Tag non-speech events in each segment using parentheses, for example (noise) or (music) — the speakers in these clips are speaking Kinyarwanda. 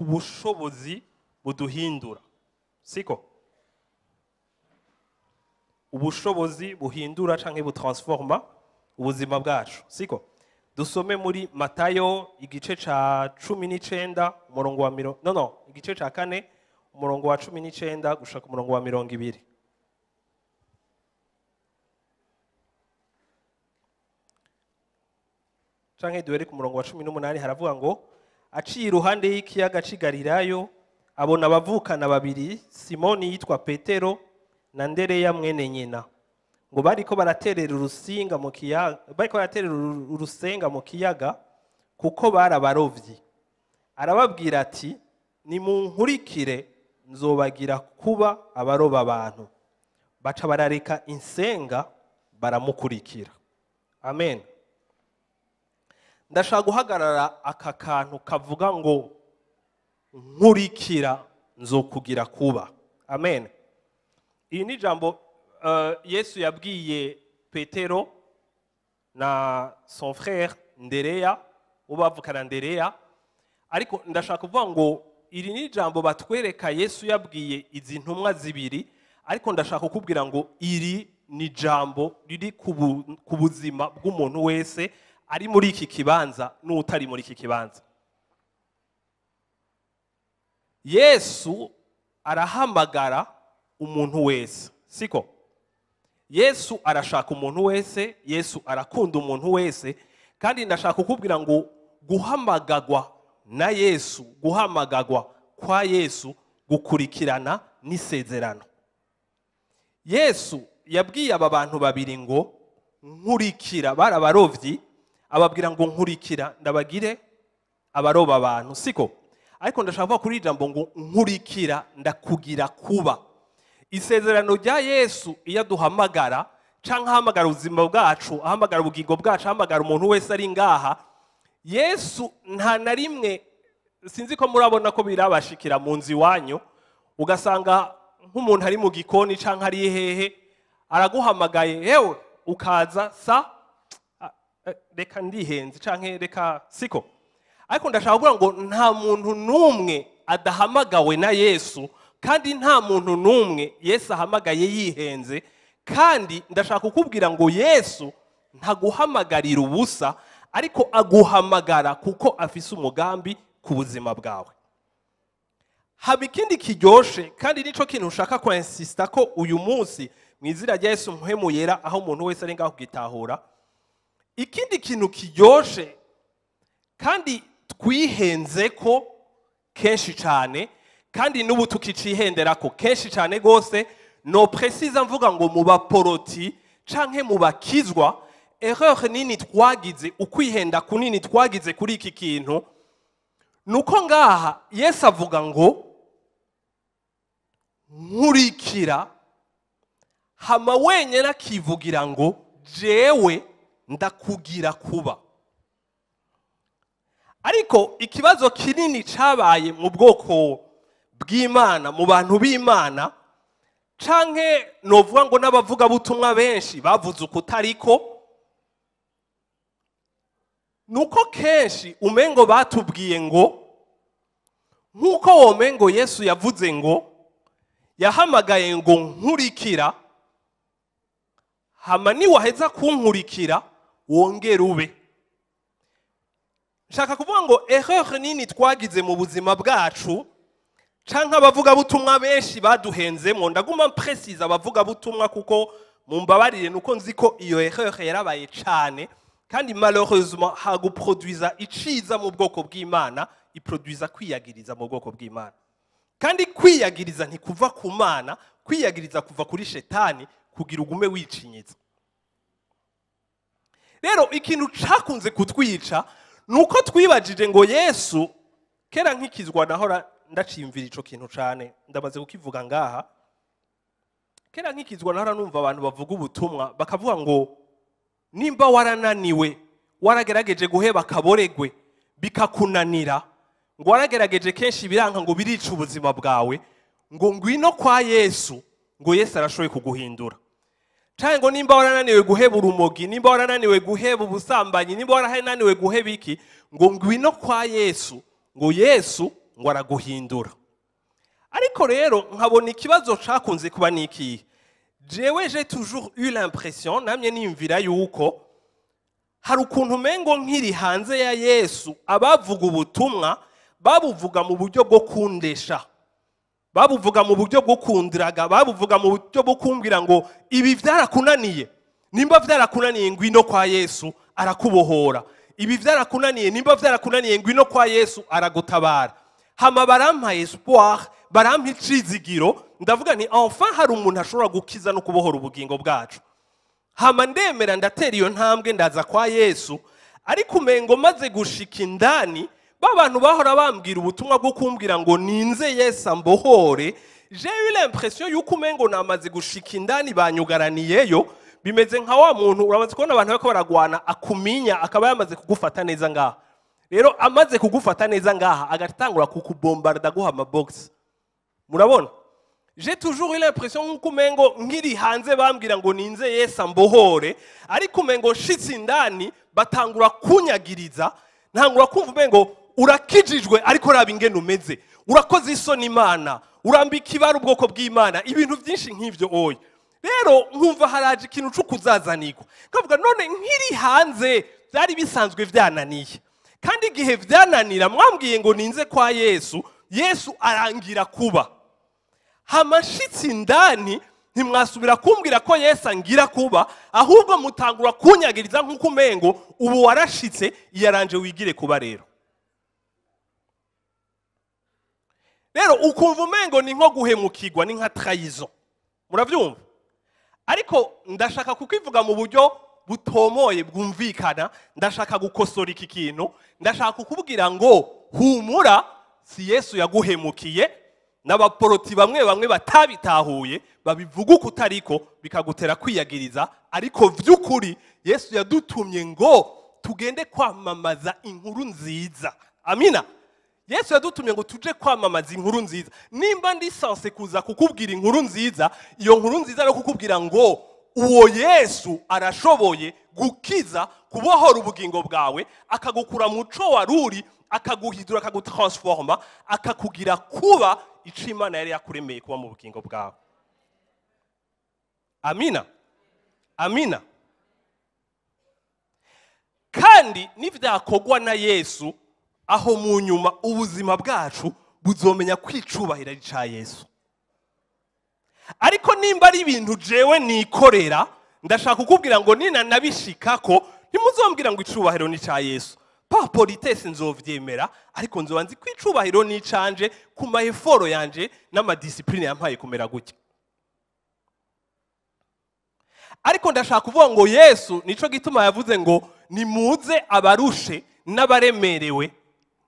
ubushobozi buduhindura siko ubushobozi buhindura cyangwa butransforma ubuzima bwacu siko dusome muri matayo igice cya cumi n'icyenda umurongo wa mirongo no no igice cya kane umurongo wa cumi n'icyenda gushaka umurongo wa mirongo ibiri cyangwa duhere ku murongo wa cumi n'umunani haravuga ngo aciye iruhande y'ikiyaga cy'igalirayo abona abavukana babiri simoni yitwa petero na ndereya mwene nyina ngo bariko baraterera urusinga mu kiyaga bariko baraterera urusenga mu kiyaga kuko barabarovyi arababwira ati nimunkurikire nzobagira kuba abaroba abantu baca barareka insenga baramukurikira amen ndashaka guhagarara aka kantu kavuga ngo nkurikira nzokugira kuba amen iyi ni ijambo eh, yesu yabwiye petero na son frere ndereya uwo bavukana ndereya ariko ndashaka kuvuga ngo iri ni ijambo batwereka yesu yabwiye izi ntumwa zibiri ariko ndashaka kukubwira ngo iri ni ijambo riri ku buzima bw'umuntu wese ari muri iki kibanza n'utari muri iki kibanza yesu arahamagara umuntu wese siko yesu arashaka umuntu wese yesu arakunda umuntu wese kandi ndashaka kukubwira ngo guhamagagwa na yesu guhamagagwa kwa yesu gukurikirana n'isezerano yesu yabwiye aba bantu babiri ngo nkurikira barabarobyi ababwira ngo nkurikira ndabagire abaroba abantu siko ariko ndashaka kuri ijambo ngo nkurikira ndakugira kuba isezerano rya yesu iyo aduhamagara cyangwa ahamagara ubuzima bwacu ahamagara ubugingo bwacu ahamagara umuntu wese ari ngaha yesu nta na rimwe sinzi ko murabona ko birabashikira mu nzu iwanyu ugasanga nk'umuntu ari mu gikoni cyangwa ari hehe araguhamagaye yewe ukaza sa reka eh, ndihenze cyangwa reka siko ariko ndashaka kuvuga ngo nta muntu n'umwe adahamagawe na yesu kandi nta muntu n'umwe yesu ahamagaye yihenze kandi ndashaka kukubwira ngo yesu ntaguhamagarira ubusa ariko aguhamagara kuko afise umugambi ku buzima bwawe haba ikindi kiryoshye kandi nicyo kintu ushaka kwensisita ko uyu munsi mu izina rya yesu muhemu yera aho umuntu wese ari ngaho gitahura ikindi kintu kiryoshye kandi twihenze ko kenshi cyane kandi n'ubu tukicihendera ko kenshi cyane rwose no presiza mvuga ngo mu baporoti cyangwa mu bakizwa erreur nini twagize ukwihenda kunini twagize kuri iki kintu ni uko ngaha yesu avuga ngo nkurikira hama wenyine akivugira ngo jewe ndakugira kuba ariko ikibazo kinini cyabaye mu bwoko bw'imana mu bantu b'imana canke novuga ngo n'abavugabutumwa benshi bavuze ukutariko ni uko kenshi umengo batubwiye ngo nk'uko uwo yesu yavuze ngo yahamagaye ngo nkurikira hama niwaheza kunkurikira wongera ube nshaka kuvuga ngo erreur nini twagize mu buzima bwacu cyangwa abavugabutumwa benshi baduhenzemo ndaguma mpresize abavugabutumwa kuko mumbabarire ni uko nzi ko iyo erreur yarabaye cyane kandi malheureusement haguproduiza iciza mu bwoko bw'imana iproduiza kwiyagiriza mu bwoko bw'imana kandi kwiyagiriza ntikuva ku mana kwiyagiriza kuva kuri shetani kugira ugume wicinyiza rero ikintu cyakunze kutwica ni uko twibajije ngo yesu kera nk'ikizwa nahora ndacimvira icyo kintu cyane ndamaze kukivuga ngaha kera nk'ikizwa nahora numva abantu bavuga ubutumwa bakavuga ngo nimba warananiwe waragerageje guheba akaboregwe bikakunanira ngo waragerageje kenshi biranga ngo birica ubuzima bwawe ngo ngwino kwa yesu ngo yesu arashoboye kuguhindura cyangwa ngo nimba warananiwe guheba urumogi nimba warananiwe guheba ubusambanyi nimba warananiwe guheba iki ngo ngwino kwa yesu ngo yesu ngo araguhindura ariko rero nkabona ikibazo cyakunze kuba ni jewe je toujours eu l'impression namye niyumvira yuko hari ukuntu umengo nkiri hanze ya yesu abavuga ubutumwa babuvuga mu buryo bwo kundesha babuvuga mu buryo bwo kundiraga babuvuga mu buryo bwo kumbwira ngo ibi byarakunaniye nimba byarakunaniye ngwino kwa yesu arakubohora ibi byarakunaniye nimba byarakunaniye ngwino kwa yesu aragutabara hama barampaye espoir barampa icizigiro ndavuga nti enfin hari umuntu ashobora gukiza no kubohora ubugingo bwacu hama ndemera ndatera iyo ntambwe ndaza kwa yesu ariko umengo maze gushika indani Ba bantu bahora bambwira ubutumwa bwo kumbwira ngo ninze Yesu mbohore jewe l'impression yuko umengo namaze gushika indani banyugaraniyeyo bimeze nka wa muntu uramaze kubona abantu bariko baragwana akuminya akaba yamaze kugufata neza ngaha rero amaze kugufata neza ngaha agatangura kukubombarda guha amabogisi murabona je toujours l'impression nk'uko umengo nkiri hanze bambwira ngo ninze yesa mbohore ariko umengo shitsi indani batangura kunyagiriza ntangura kumva umengo urakijijwe ariko raba ingene umeze urakoze isoni imana urambika ibara ubwoko bw'imana ibintu byinshi nk'ibyo oya rero nkumva haraje ikintu cy'ukuzazanirwa nkavuga none nk'iri hanze byari bisanzwe byananiye kandi igihe byananira mwambwiye ngo ninze kwa yesu yesu arangira kuba hamashitsi ndani ntimwasubira kumbwira ko yesu angira kuba ahubwo mutangura kunyagiriza nk'uko umengo ubu warashitse yaranje wigire kuba rero rero ukumva umengo ni nko guhemukirwa ni nka tarayizo murabyumva ariko ndashaka kukwivuga mu buryo butomoye bwumvikana ndashaka gukosora iki kintu ndashaka kukubwira ngo humura si yesu yaguhemukiye n'abaporoti bamwe bamwe batabitahuye babivuga uko utariko bikagutera kwiyagiriza ariko by'ukuri yesu yadutumye ngo tugende kwamamaza inkuru nziza amina yesu yadutumye ngo tujye kwamamaza inkuru nziza nimba ndi sanse kuza kukubwira inkuru nziza iyo nkuru nziza no kukubwira ngo uwo yesu arashoboye gukiza kubohora ubugingo bwawe akagukura muco wa uri akaguhidura akagutaransifoma akakugira kuba icyo imana yari yakuremeye kuba mu bugingo bwawe amina amina kandi nibyakorwa na yesu aho mu nyuma ubuzima bwacu buzomenya kwicubahira rica yesu ariko nimba ari ibintu jewe nikorera ndashaka kukubwira ngo nina nabishika ko ntimuzombwira ngo icubahiro ni icya yesu papolitesi nzobyemera ariko nzoba nzi ko icubahiro ni icanje ku maheforo yanje n'amadisipurine yampaye kumera gutya ariko ndashaka kuvuga ngo yesu nicyo gituma yavuze ngo nimuze abarushe n'abaremerewe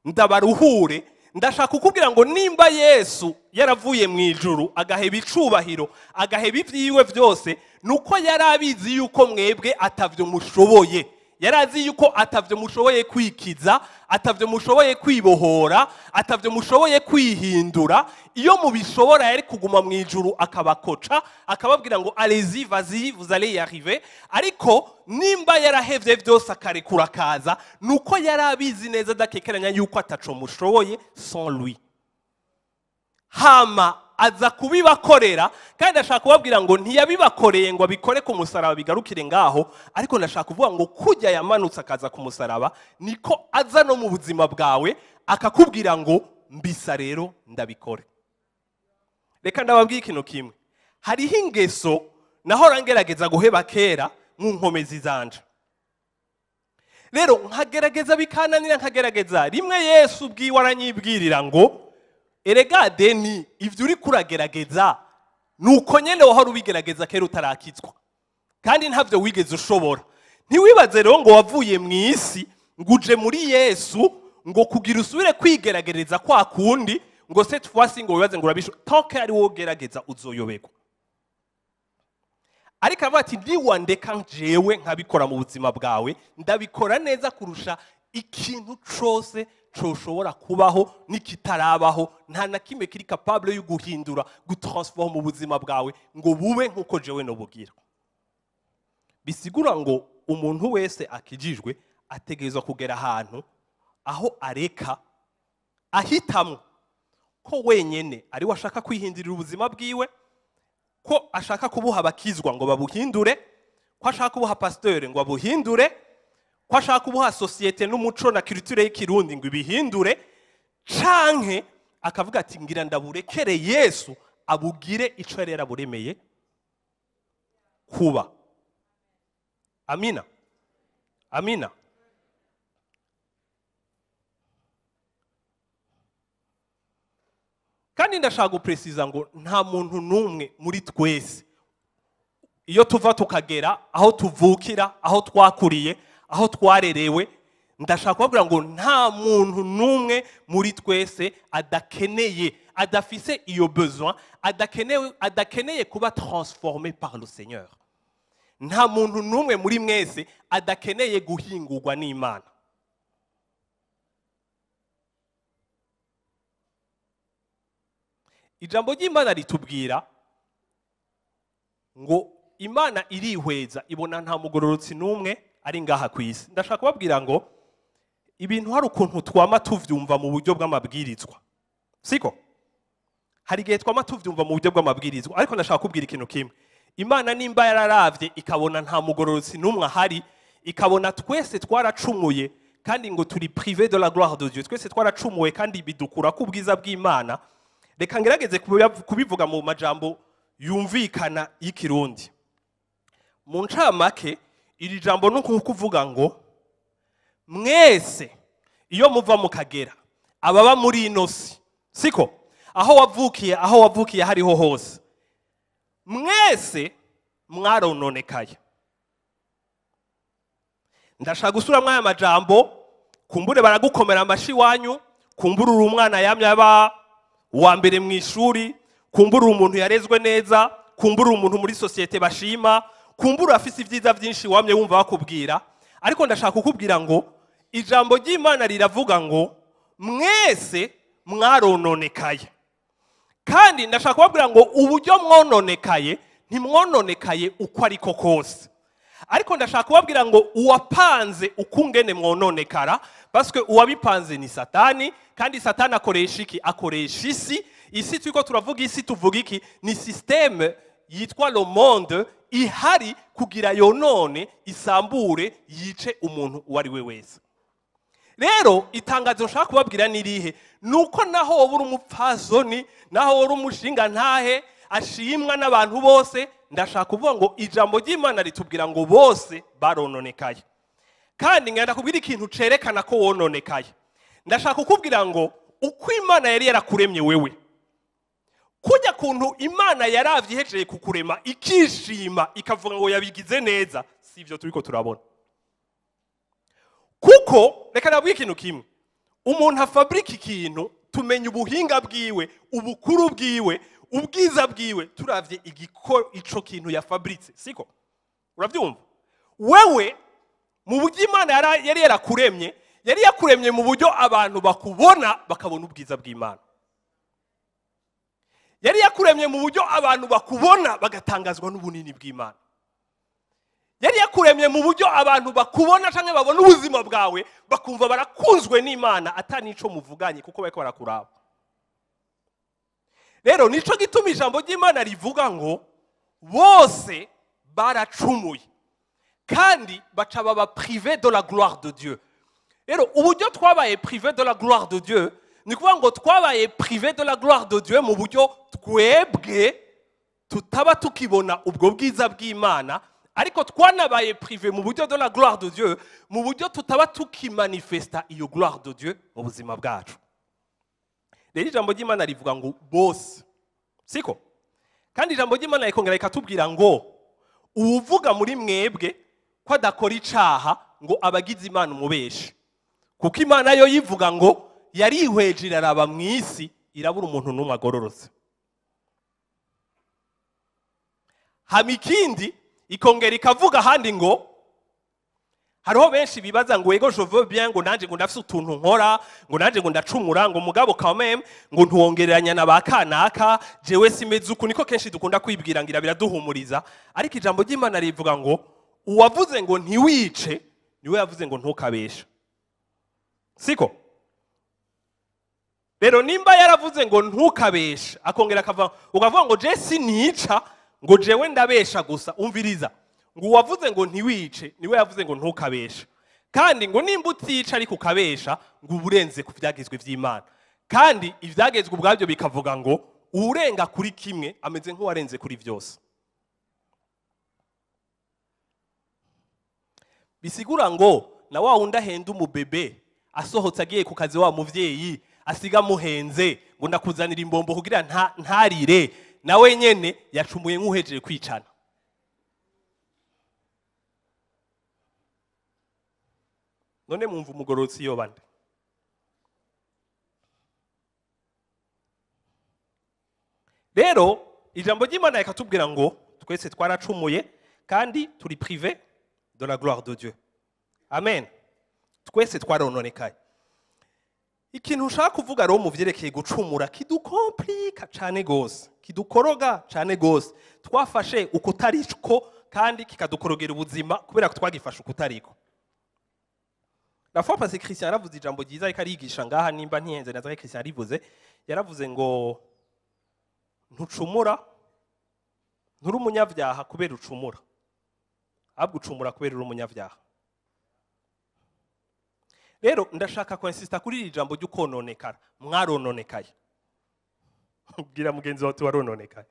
ndabaruhure ndashaka kukubwira ngo nimba yesu yaravuye mu ijuru agaheba icubahiro agaheba ibyiwe byose ni uko yari abizi yuko mwebwe atabyo mushoboye yari azi yuko atabyo mushoboye kwikiza atabyo mushoboye kwibohora atabyo mushoboye kwihindura iyo mubishobora yari kuguma mu ijuru akabakoca akababwira ngo arezi vazi vuzare yarive ariko nimba yarahebye byose akarekura akaza ni uko yari abizi neza adakekeranya yuko ataco mushoboye son lui hama aza kubibakorera kandi ndashaka kubabwira ngo ntiyabibakoreye ngo abikore ku musaraba bigarukire ngaho ariko ndashaka kuvuga ngo kujya yamanutse akaza ku musaraba niko aza no mu buzima bwawe akakubwira ngo mbisa rero ndabikore reka ndababwiye ikintu kimwe hariho ingeso naho ngerageza guheba kera nk'unkomezi zanje rero nkagerageza bikananira nkagerageza rimwe yesu ubwiwe aranyibwirira ngo erega deni ibyo uri kuragerageza ni uko nyine wahora ubigerageza kera utarakizwa kandi ntabyo wigeze ushobora ntiwibaze rero ngo wavuye mu isi ngo uje muri yesu ngo kugira usubire kwigeragereza kwa kundi ngo se tufasi ngo wibaze ngo urabishobora toke ari wowe ugerageza uzoyoberwa ariko avuga ati ntiwandeka njewe nkabikora mu buzima bwawe ndabikora neza kurusha ikintu cyose coshobora kubaho n'ikitarabaho nta na kimwe kiri kapabure yo guhindura gutaransifoma mu buzima bwawe ngo bube nk'uko jewe nububwira bisigura ngo umuntu wese akijijwe ategerezwa kugera ahantu aho areka ahitamo ko wenyine ariwe ashaka kwihindurira ubuzima bwiwe ko ashaka kubuha abakizwa ngo babuhindure ko ashaka kubuha pasiteri ngo abuhindure ko ashaka ubuha sosiyete n'umuco na kiriture y'ikirundi ngo ibihindure canke akavuga ati ngira ndaburekere yesu abugire icyo yari yaraburemeye kuba amina amina kandi ndashaka gupresiza ngo nta muntu n'umwe muri twese iyo tuva tukagera aho tuvukira aho twakuriye aho twarerewe ndashaka kubabwira ngo nta muntu n'umwe muri twese adakeneye adafise iyo besoin adakeneye kuba transforme par nta muntu n'umwe muri mwese adakeneye guhingurwa n'imana ijambo ry'imana ritubwira ngo imana irihweza ibona nta mugororotsi n'umwe ari ngaha ku isi ndashaka kubabwira ngo ibintu hari ukuntu twama tubyumva mu buryo bw'amabwirizwa siko hari igihe twama tubyumva mu buryo bw'amabwirizwa ariko ndashaka kubwira ikintu kimwe imana nimba yararavye ikabona nta mugororotsi n'umwe ahari ikabona twese twaracumuye kandi ngo turi prive de la gloire de Dieu twese twaracumuwe kandi bidukura ku bwiza bw'Imana reka ngerageze kubivuga mu majambo yumvikana y'ikirundi mu ncamake iri jambo ni ukuvuga ngo mwese iyo muva mu kagera ababa muri ino siko aho wavukiye aho wavukiye hariho hose mwese mwarononekaye ndashaka gusuramo aya majambo kumbure baragukomera amashyi wanyu kumburura umwana yamye aba uwa mbere mu ishuri kumburura umuntu yarezwe neza kumburura umuntu muri sosiyete bashima kumbura afise ibyiza byinshi wamye wumva bakubwira ariko ndashaka kukubwira ngo ijambo ry'imana riravuga ngo mwese mwarononekaye kandi ndashaka kubabwira ngo uburyo mwononekaye ntimwononekaye uko ariko kose ariko ndashaka kubabwira ngo uwapanze ukungene mwononekara baswe uwabipanze ni satani kandi satani akoresha iki akoresha isi isi turi ko turavuga isi tuvuga iki ni sisiteme yitwa lo ihari kugira yonone isambure yice umuntu uwo ari we wese rero itangazo nshaka kubabwira ni irihe ni uko naho wowe uri umupfasoni naho uri umushinga ntahe ashimwa n'abantu bose ndashaka kuvuga ngo ijambo ry'imana ritubwira ngo bose barononekaye kandi ngenda kubwira ikintu cerekana ko wononekaye ndashaka kukubwira ngo uko imana yari yarakuremye wewe kujya kuntu imana yarabyihejeye kukurema ikishima ikavuga ngo yabigize neza si ibyo turi ko turabona kuko reka nabwo ikintu kimwe umuntu afaburika ikintu tumenya ubuhinga bwiwe ubukuru bwiwe ubwiza bwiwe turabye icyo kintu yafaburitse siko urabyumva wewe mu buryo imana yari yarakuremye yari yakuremye mu buryo abantu bakubona bakabona ubwiza bw'imana yari yakuremye mu buryo abantu bakubona bagatangazwa n'ubunini bw'imana yari yakuremye mu buryo abantu bakubona cyangwa babona ubuzima bwawe bakumva barakunzwe n'imana atanico muvuganye kuko bari barakuraba rero nicyo gituma ijambo ry'imana rivuga ngo bose baracumuye kandi baca baba prive de la gloire de dieu rero uburyo twabaye prive de la gloire de dieu ni ukuvuga ngo twabaye prive de la gloire de dieu mu buryo twebwe tutaba tukibona ubwo bwiza bw'imana ariko twanabaye prive mu buryo de la gloire de dieu mu buryo tutaba tukimanifesta iyo gloire de dieu mu buzima bwacu rero ijambo ry'imana rivuga ngo bose siko kandi ijambo ry'imana rikongera rikatubwira ngo uwuvuga muri mwebwe ko adakora icaha ngo abagize imana umubeshe kuko imana yo yivuga ngo yarihwejira araba mu isi irabura umuntu n'umwe agororotse hama ikindi ikongera ikavuga ahandi ngo hariho benshi bibaza ngo ego jove ngo nanjye ngo ndafite utuntu nkora ngo nanjye ngo ndacumura ngo mugabo kameme ngo ntuwongereranya na ba kanaka jewe simeze uku niko kenshi dukunda kwibwira ngo biraduhumuriza ariko ijambo ry'imana rivuga ngo uwavuze ngo ntiwice niwe yavuze ngo ntukabeshe siko rero nimba yaravuze ngo ntukabesha akongera akava ukavuga ngo jesi nica ngo jewe ndabesha gusa umviriza ngo uwavuze ngo ntiwice niwe yavuze ngo ntukabesha kandi ngo nimba utica ariko ukabesha ngo uba urenze ku byagezwe by'imana kandi ibyagezwe ubwabyo bikavuga ngo urenga kuri kimwe ameze nk'uwarenze kuri byose bisigura ngo na wa wundi ahenda umubebe asohotse agiye ku kazi wa mubyeyi asiga muhenze ngo ndakuzanira imbombo kugira ntarire nawe nyine yacumuye nk'uhejeje kwicana none mwumva umugororotsi iyo bane rero ijambo ry'imana rikatubwira ngo twese twaracumuye kandi turi pirive de la gloire de dieu amen twese twarononekaye ikintu ushaka kuvuga rero mu byerekeye gucumura kidukomplika cyane rwose kidukoroga cyane rwose twafashe ukutari ko kandi kikadukorogera ubuzima kubera ko twagifashe ukutari na fo pasi yaravuze ijambo ryiza ariko arigisha ngaha nimba ntiyenze na za christian yarivuze yaravuze ngo ntucumura nturi umunyabyaha kubera ucumura ahubwo ucumura kubera uri umunyabyaha rero ndashaka konsisita kuri iri jambo jya mwarononekaye ubwira (laughs) mugenzi wawe warononekaye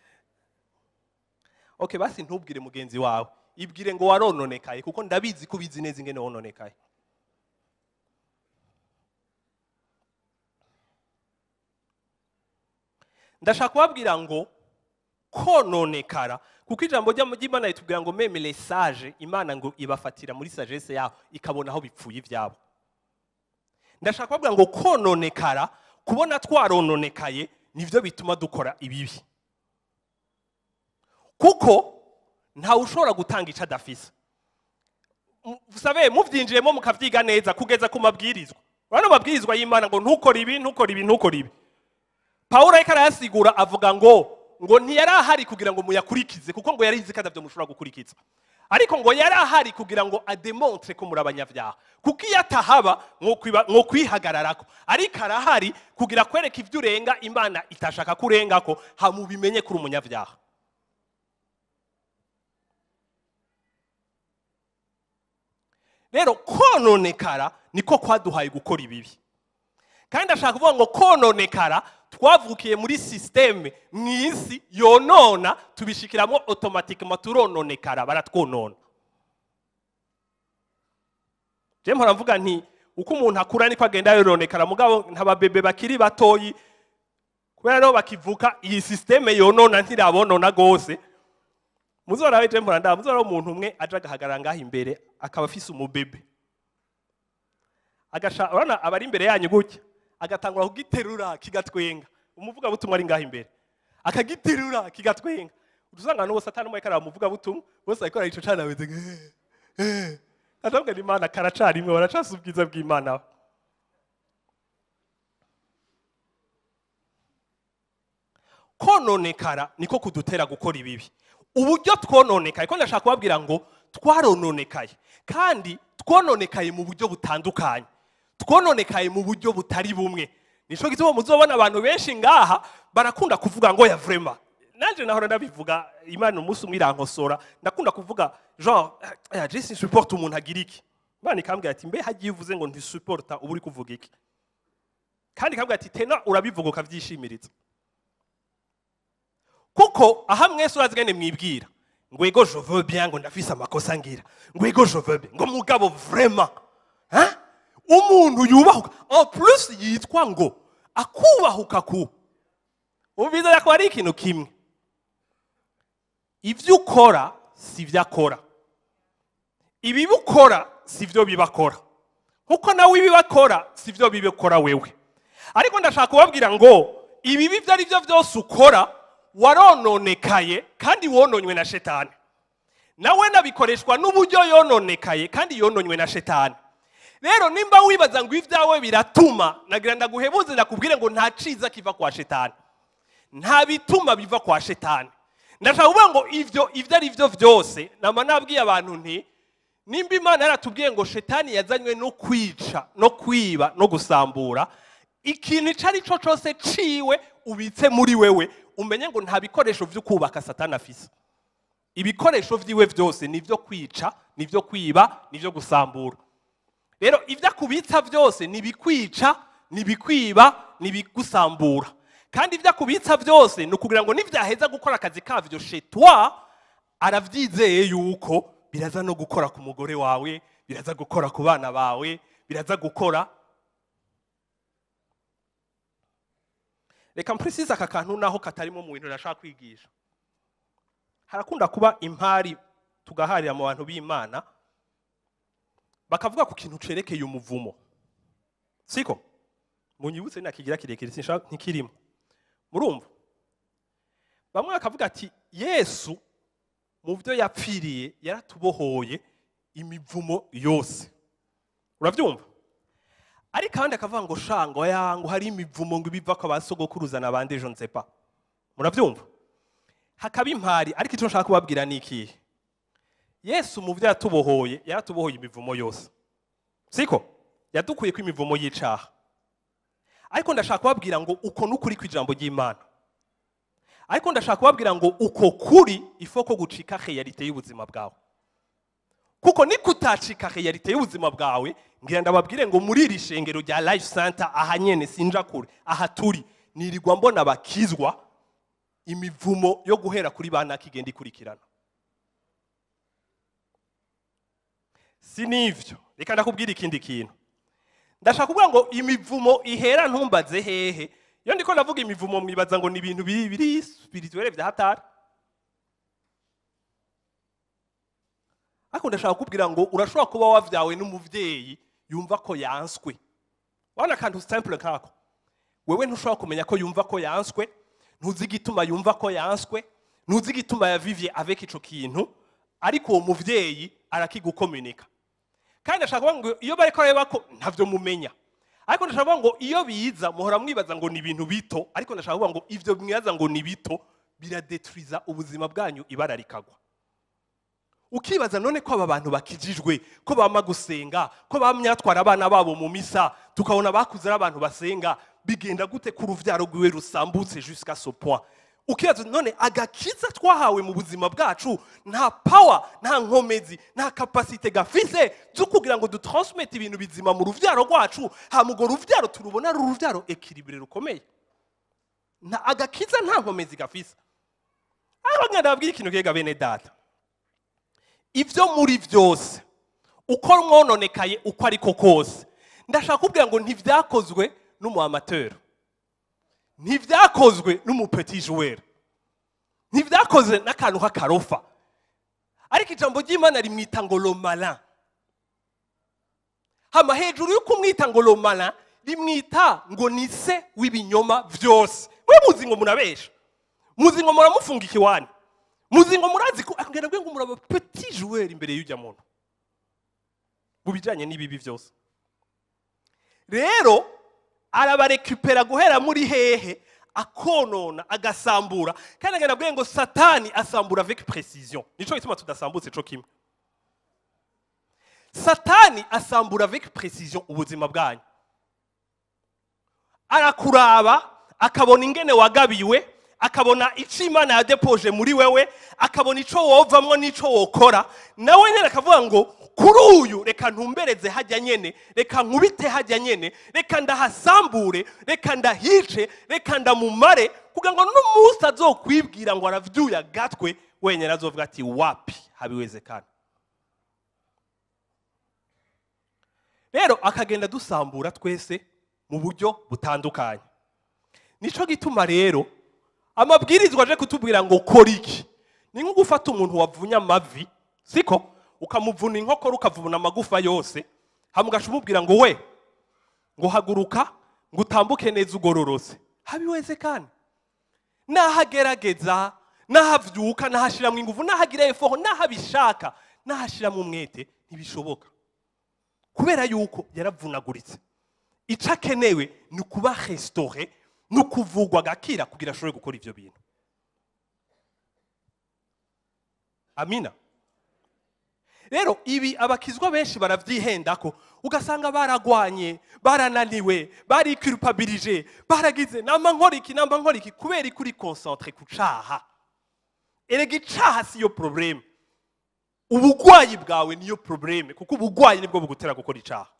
(laughs) oke basi ntubwire mugenzi wawe ibwire ngo warononekaye kuko ndabizi ko ubizi neza ingene wononekaye ndashaka kubabwira ngo kononekara kuko ijambo ry'imana ritubwira ngo memere sage imana ngo ibafatira muri sagesse yaho ikabona aho bipfuye ibyabo ndashaka kuvuga ngo kononekara kubona twarononekaye nibyo bituma dukora ibibi kuko ntawe ushobora gutanga icyo adafise musabe mubyinjiremo mukabyiga neza kugeza ku mabwirizwa urabona amabwirizwa y'imana ngo ntukore ibi ntukore ibi ntukore ibi paul ariko arayasigura avuga ngo ngo ntiyari ahari kugira ngo muyakurikize kuko ngo yari izi ko atabyo mushobora gukurikiza ariko ngo yari ahari kugira ngo ademontre ko muri abanyabyaha kuko iyo atahaba ni ko ariko arahari kugira kwereka ibyo urenga imana itashaka ko urenga ko hamubimenye kuri umunyabyaha rero kononekara niko kwaduhaye gukora ibibi kandi ashaka kuvuga ngo kononekara twavukiye muri sisiteme mu isi yonona tubishikiramo otomatikima turononekara baratwonona rero mpora nti uko umuntu akura niko agenda yoronekara mugabo ntababebe bakiri batoyi kubera rero bakivuka iyi sisiteme yonona ntirabonona rwose muzora we jemura ndaba muzora umuntu umwe aje agahagarara ngaho imbere akaba afise umubebe agasha urabona abari imbere yanyu gutya agatangura kugiterura kigatwenga umuvugabutumwa ari ngaho imbere akagiterura kigatwenga usanga ahantu hose atari umwe karamuvugabutumwa bose ariko arico cana ameze nkatabwa eh, eh. n'imana karacana imwe baracasa ubwiza bw'imana kononekara niko kudutera gukora ibibi uburyo twononekaye ko ndashaka kubabwira ngo twarononekaye kandi twononekaye mu buryo butandukanye twononekaye mu buryo butari bumwe nicyo gituma muzobona abantu benshi ngaha barakunda kuvuga ngo ya vurema nanjye nahora nabivuga imana umunsi umwe irankosora ndakunda kuvuga jean eh, eh, jesi nsuporte umuntu agira iki imana ikambwira ati mbe hagiye uvuze ngo ntisuporta uba uri kuvuga iki kandi ikambwira ati tena urabivuga ukabyishimiritsa kuko aha mwese urazigane mwibwira ngo ego jove bien ndafise amakosa ngira ngo ego jove ngo mugabo vurema umuntu yubahuka oh, purusi yitwa ngo akubahuka ku ubu biza ari ikintu kimwe ibyo ukora si ibyo akora ibibukora si byo bibakora kuko nawe ibibakora si byo bibikora wewe ariko ndashaka kubabwira ngo ibibi ibyo ari byo byose ukora warononekaye kandi wononywe na shetani nawe nabikoreshwa n'uburyo yononekaye kandi yononywe na shetani rero nimba wibaza ngo ibyawe biratuma nagira ndaguhebuze nakubwire ngo nta ciza kiva kwa Shetani nta bituma biva kwa Shetani ndashaka kuvuga ngo ibyo ibyo ari byo byose naba nabwiye abantu nti nimba imana yaratubwiye ngo Shetani yazanywe no kwica no kwiba no gusambura ikintu icyo ari cyo cyose ciwe ubitse muri wewe umenye ngo nta bikoresho byo kubaka satani afise ibikoresho byiwe byose ni ibyo kwica ni ibyo kwiba ni ibyo gusambura rero ibyo akubitsa byose ni ibikwica ni kandi ibyo akubitsa byose ni ukugira ngo nibyaheza gukora akazi kabyo shetwa arabyizeye yuko biraza no gukora ku mugore wawe biraza gukora ku bana bawe biraza gukora reka mpurisize aka kantu naho katarimo mu bintu nashaka kwigisha harakunda kuba impari tugaharira mu bantu b'imana bakavuga ku kintu cerekeye umuvumo siko munyibutse nakigira kirekire ntikirimo murumva bamwe bakavuga ati yesu mu byo yapfiriye yaratubohoye imivumo yose urabyumva ariko abandi akavuga ngo shango yango hari imivumo ngo ibiva ko basogokuruzana abandi ejo nsepa murabyumva hakaba impari ariko icyo nshaka kubabwira ni ikihe yesu mu byo yatubohoye yatubohoye imivumo yose siko yadukuye ko imivumo y'icaha ariko ndashaka kubabwira ngo uko n'ukuri ijambo ry'imana ariko ndashaka kubabwira ngo uko kuri ifoko gucika heyarite y'ubuzima bwawe kuko niko utacika heyarite y'ubuzima bwawe ngira ndababwire ngo muri iri shengero rya life center aha nyene sinja kure aha turi nirirwa mbona bakizwa imivumo yo guhera kuri ba naka igenda ikurikirana si nibyo reka ndakubwira ikindi kintu ndashaka kuvuga ngo imivumo ihera ntumbaze hehe iyo ndiko ndavuga imivumo mwibaza ngo ni ibintu biri spirituelle bya hatari ariko ndashaka kukubwira ngo urashobora kuba wabyawe n'umubyeyi yumva ko yanswe urabona akantu simple nkako wewe ntushobora kumenya ko yumva ko yanswe ntuzi igituma yumva ko yanswe ntuzi igituma yavivye avec ico kintu ariko uwo muvyeyi arakigukominika kandi ndashaka kuvuga ngo iyo bari ko ntabyo mumenya ariko ndashaka kuvuga ngo iyo biza muhora mwibaza ngo ni ibintu bito ariko ndashaka kuvuga ngo ibyo mwibaza ngo ni bito biradeturiza ubuzima bwanyu ibara rikagwa ukibaza none ko aba bantu bakijijwe ko bama gusenga ko myatwara abana babo mu misa tukabona bakuze ari abantu basenga bigenda gute ko urubyaro rwiwe rusambutse jusika sopuwa ukibaza none agakiza twahawe mu buzima bwacu nta pawa nta nkomezi nta kapasite gafise zo kugira ngo dutransimete ibintu bizima mu rubyaro rwacu urwo urubyaro turubona ari urubyaro ekiribure rukomeye agakiza nta nkomezi gafise aho ngaho nababwira ikintu kega bene data ibyo muri byose uko mwononekaye uko ariko kose ndashaka kubwira ngo ntibyakozwe n'umuamateri ntibyakozwe n'umupeti juwera ntibyakozwe n'akantu k'akarofa ariko ijambo ry'imana rimwita ngo romara hano hejuru yo kumwita ngo romara rimwita ngo ni se w'ibinyoma byose mwe muzi ngo murabesha muzi ngo muramufunga ikiwani muzi ngo murazi ko akagenda ah, ngo muraba peti juweri imbere y'ujya muntu mu bijyanye n'ibibi byose rero arabarekipera guhera muri hehe akonona agasambura kandi agenda kugira ngo satani asambura avec precision nico gituma tudasambutse co kimwe satani asambura avec precision ubuzima bwanyu arakuraba akabona ingene wagabiwe akabona icyo imana yadepoje muri wewe akabona icyo wovamwo n'icyo wokora nawe nyine akavuga ngo kuri uyu reka ntumbereze hajya nyine reka nkubite hajya nyine reka ndahasambure reka ndahice reka ndamumare kugira ngo n'umunsi azokwibwira ngo arabyuye agatwe wenyine azovuga ati wapi habiweze kandi rero akagenda dusambura twese mu buryo butandukanye nicyo gituma rero amabwirizwa aje kutubwira ngo kora iki ni nko gufata umuntu wavunye amavi siko ukamuvuna inkokora ukavuna amagufa yose hamugasha umubwira ngo we ngo haguruka ngo utambuke neza ugororose habiweze kandi naho agerageza naho abyuka naho ashyiramo ingufu naho agira efoho naho umwete ntibishoboka kubera yuko yaravunaguritse icyo akenewe ni ukuba resitore ni ukuvugwa agakira kugira ashobore gukora ibyo bintu amina rero ibi abakizwa benshi barabyihenda ko ugasanga baragwanye barananiwe barikirupabirije baragize namba nkoriki namba nkoriki kubera ikuri konsantere ku caha erega icaha siyo porobuleme ubugwayi bwawe niyo porobuleme kuko ubugwayi nibwo bugutera gukora icaha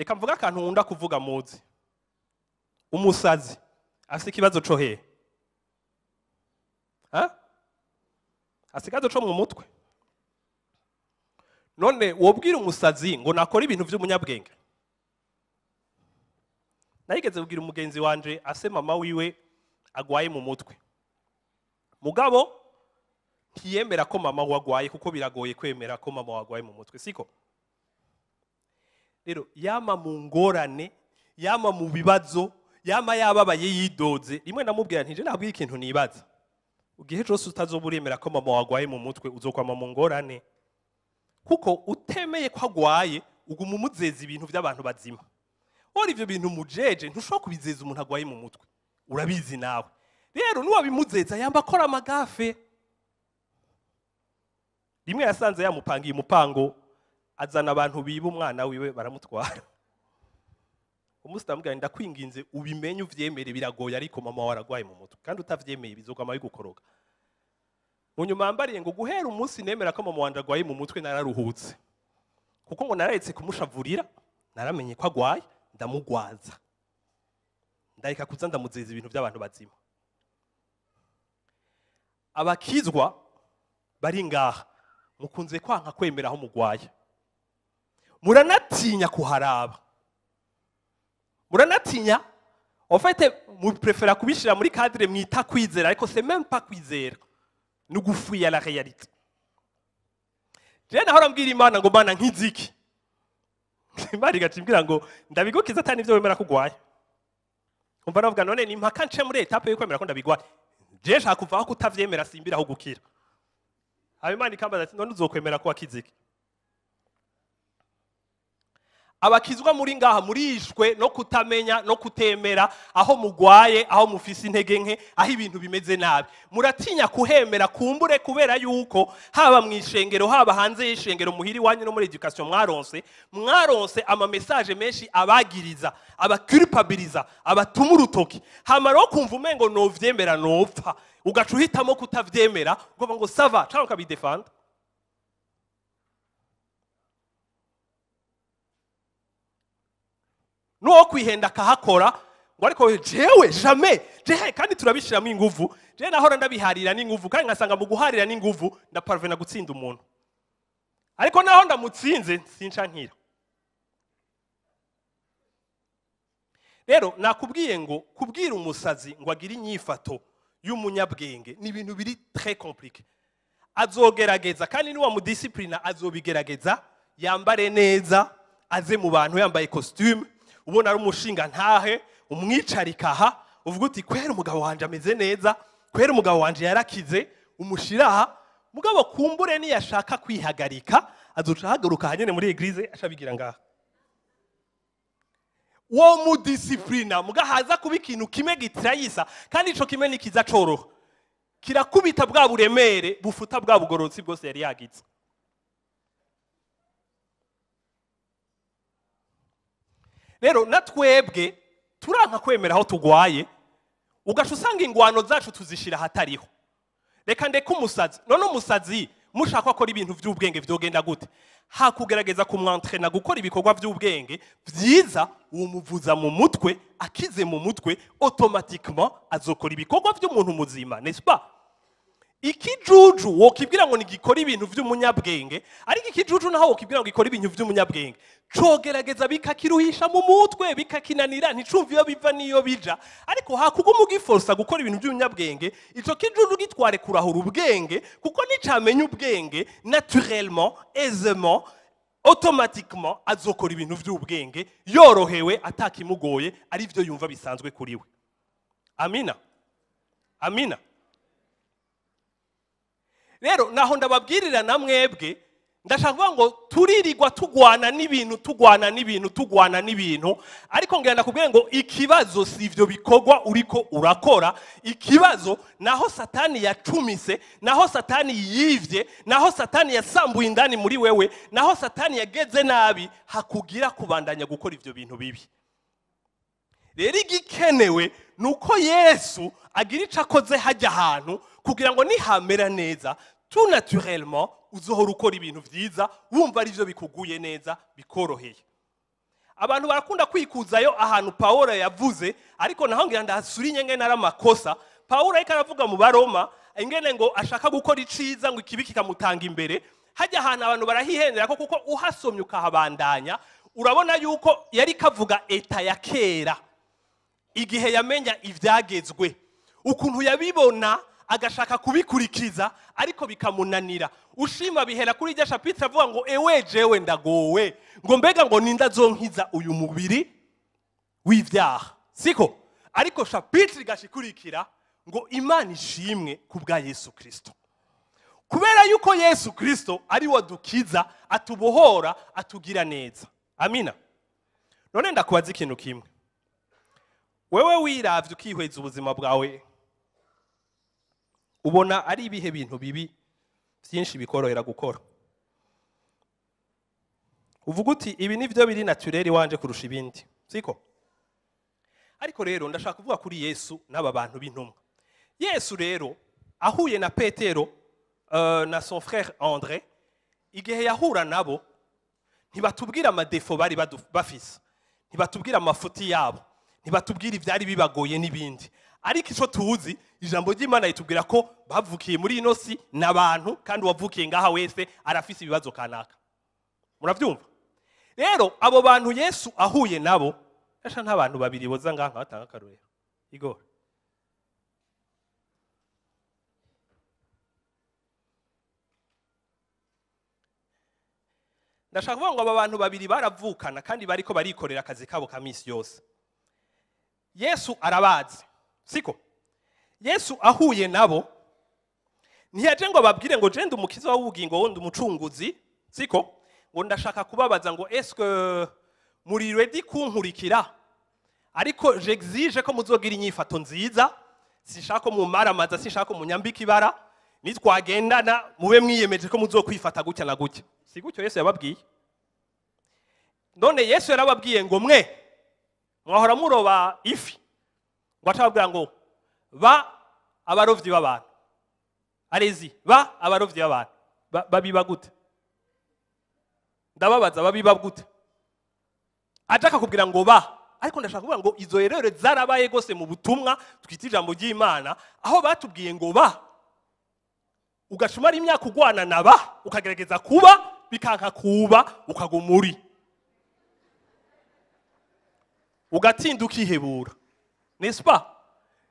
reka mvuga akantu nkunda kuvuga muzi umusazi afite ikibazo cyo hehe afite ikibazo cyo mu mutwe none wobwira umusazi ngo nakore ibintu by'umunyabwenge nayigeze kubwira umugenzi wanjye ase mama wiwe agwaye mu mutwe mugabo ntiyemera ko mama wagwaye kuko biragoye kwemera ko mama wagwaye mu mutwe siko rero yama mu ngorane yama mu bibazo yaba yababaye yidoze rimwe namubwira ntije ntabwo ikintu nibaza ubwihe cyose utazuba uremera ko mama warwaye mu mutwe uzokwama mu ngorane kuko utemeye ko agwaye uguma umuzeza ibintu by'abantu bazima wari ibyo bintu umujeje ntushobora kubizeza umuntu agwaye mu mutwe urabizi nawe rero n'uwabimuzeza yamba akora amagafe rimwe yasanze iyi umupango azana abantu biba umwana wiwe baramutwara umunsi utamubwira ndakwinginze ubimenye ubyemere biragoye ariko mama wawe ararwaye mu mutwe kandi utabyemeye bizogama bigukoroga mu nyuma mbariye ngo guhera umunsi nemera ko mama wanjye arwaye mu mutwe nararuhutse kuko ngo nararetse kumushavurira naramenye ko agwaye ndamugwaza ndareka kuza ndamuziza ibintu by'abantu bazima abakizwa bari ngaha mukunze kwanka kwemera aho mugwaye muranatinya kuharaba muranatinya ofete muprefera kubishyira muri kadire mwita kwizera ariko se même pas kwizera ni ugufuya la réalité rero naho urambwira imana ngo mana nk'inziki (laughs) imana igaca ngo ndabigukiza atari nibyo wemera ko urwaye umva navuga none ni impaka nce muri etape yo kwemera ko ndabigwaye jeje hakuvaho kutavyemera simbiraho gukira habimana ikambaza ati none uzokwemera ko wakiziki abakizwa muri ngaha murishwe no kutamenya no kutemera aho mugwaye aho mufise intege nke aho ibintu bimeze nabi muratinya kuhemera kumbure kubera yuko haba mwishengero haba hanze y'ishengero muhiri wanyu no muri education mwaronse mwaronse ama message menshi abagiriza abakulpabiliza abatuma urutoki hamaro kumva umengo novyemera nopfa ugaca uhitamo kutavyemera ukavuga ngo sava cyangwa kabidefanda n'uwo kwihenda akahakora ngo ariko jewe jame jewe kandi turabishyiramo ingufu jewe nahora ndabiharira n'ingufu kandi nkasanga mu guharira n'ingufu na gutsinda umuntu ariko naho ndamutsinze sinca nkira rero nakubwiye ngo kubwira umusazi ngo agire inyifato y'umunyabwenge ni ibintu biri tre komplike azogerageza kandi nuwa niwamudisipurina azobigerageza yambare neza aze mu bantu yambaye kositimu ubona ari umushinga ntahe umwicarika aha uvuga uti kwera umugabo wanjye ameze neza kwera umugabo wanjye yarakize umushyira aha mugabo kumbure niyashaka kwihagarika azuca ahagaruka ahanini muri egirize ashabigira ngaha wo mudisipurina mugahaza kuba ikintu kimwe gitirayisa kandi icyo kimwe ni kiza coroha kirakubita bwa buremere bufuta bwa bugororotsi bwose yari yagitse rero na twebwe turanka kwemera aho tugwaye ugaca usanga ingwano zacu tuzishyira ahatariho reka ndeka umusazi none umusazi mushaka akora ibintu by'ubwenge byogenda gute hakugerageza kumwantrena gukora ibikorwa by'ubwenge byiza umuvuza mu mutwe akize mu mutwe otomatikima azokora ibikorwa by'umuntu muzima nesipa ikijuju wokibwira ngo ntigikora ibintu by'umunyabwenge ariko ikijuju naho wokibwira ngo gikora ibintu by'umunyabwenge cogerageza bikakiruhisha mu mutwe bikakinanira nticumve iyo biva n'iyo bija ariko hakuba umugifosa gukora ibintu by'umunyabwenge icyo kijuju gitware kurahura ubwenge kuko nticamenya ubwenge naturellement ezemo otomatikima azokora ibintu by'ubwenge yorohewe atakimugoye ari byo yumva bisanzwe kuri we amina amina rero naho ndababwirira na mwebwe ndashaka ngo turirirwa tugwana n'ibintu tugwana n'ibintu tugwana n'ibintu ariko ngenda kubwira ngo ikibazo si ibyo bikorwa ko urakora ikibazo naho satani yacumise naho satani yibye naho satani yasambuye indani muri wewe naho satani yageze nabi hakugira kubandanya gukora ibyo bintu bibi rero igikenewe ni uko yesu agira icyo akoze hajya ahantu kugira ngo nihamera neza tu naturellement uzohora ukora ibintu byiza wumva ari byo bikuguye neza bikoroheye abantu barakunda kwikuzayo ahantu Paola yavuze ariko naho ngira ndahasure ingene ari amakosa paul ariko aravuga mu baroma ingene ngo ashaka gukora iciza ngo ikibi kikamutanga imbere hajya ahantu abantu barahihendera ko kuko uhasomye ukahabandanya urabona yuko yari kavuga eta ya kera igihe yamenya ibyagezwe ukuntu yabibona agashaka kubikurikiza ariko bikamunanira ushima bihera kuri iryo shapitire avuga ngo ewe jewe ndagowe ngo mbega ngo ninda zonkiza uyu mubiri w'ibyaha siko ariko shapitire igashikurikira ngo imana ishimwe ku bwa yesu kirisito kubera yuko yesu kirisito ari we dukiza atubohora atugira neza amina none ndakubaza ikintu kimwe wewe wirabye ukihweza ubuzima bwawe ubona ari ibihe bintu bibi byinshi bikorohera gukora uvuga uti ibi ni byo biri naturere iwanje kurusha ibindi siko ariko rero ndashaka kuvuga kuri yesu n'aba bantu b'intumwa yesu rero ahuye na petero euh, na son frère andre igihe yahura nabo ntibatubwira amadefo bari bafise ntibatubwira amafuti yabo ntibatubwira ibyari bibagoye n'ibindi ariko icyo tuzi ijambo ry'imana ritubwira ko bavukiye muri ino si ni abantu kandi uwavukiye ngaha wese arafise ibibazo kanaka murabyumva rero abo bantu yesu ahuye nabo esha nk'abantu babiri boza ngaha nkabatanga akarorero igora ndashaka kuvuga ngo aba bantu babiri baravukana kandi bari ko barikorera akazi kabo ka minsi yose yesu arabazi siko yesu ahuye nabo ntiyaje ngo babwire ngo jenda umukiza w'ubugingo wundi umucunguzi siko ngo ndashaka kubabaza ngo esike muri redi kunkurikira ariko jegizije ko muzogira inyifato nziza sinshaka ko mumaramaza sinshaka ko munyambika ibara nitwagendana mube mwiyemeje ko muzokwifata gutya na gutya si gutyo yesu yababwiye none yesu yarababwiye ngo mwe mwahora muroba ifi ugaca babwira ngo ba abarobyi b'abantu arezi ba abarobyi b'abantu babiba ndababaza babiba gute aje ngo ba ariko ndashaka kuvuga ngo izo rero zarabaye rwose mu butumwa twita ijambo ry'imana aho batubwiye ngo ba ugaca imyaka urwana na ba ukagerageza kuba bikanka kuba ukagwa muri ugatinda ukihebura nesipa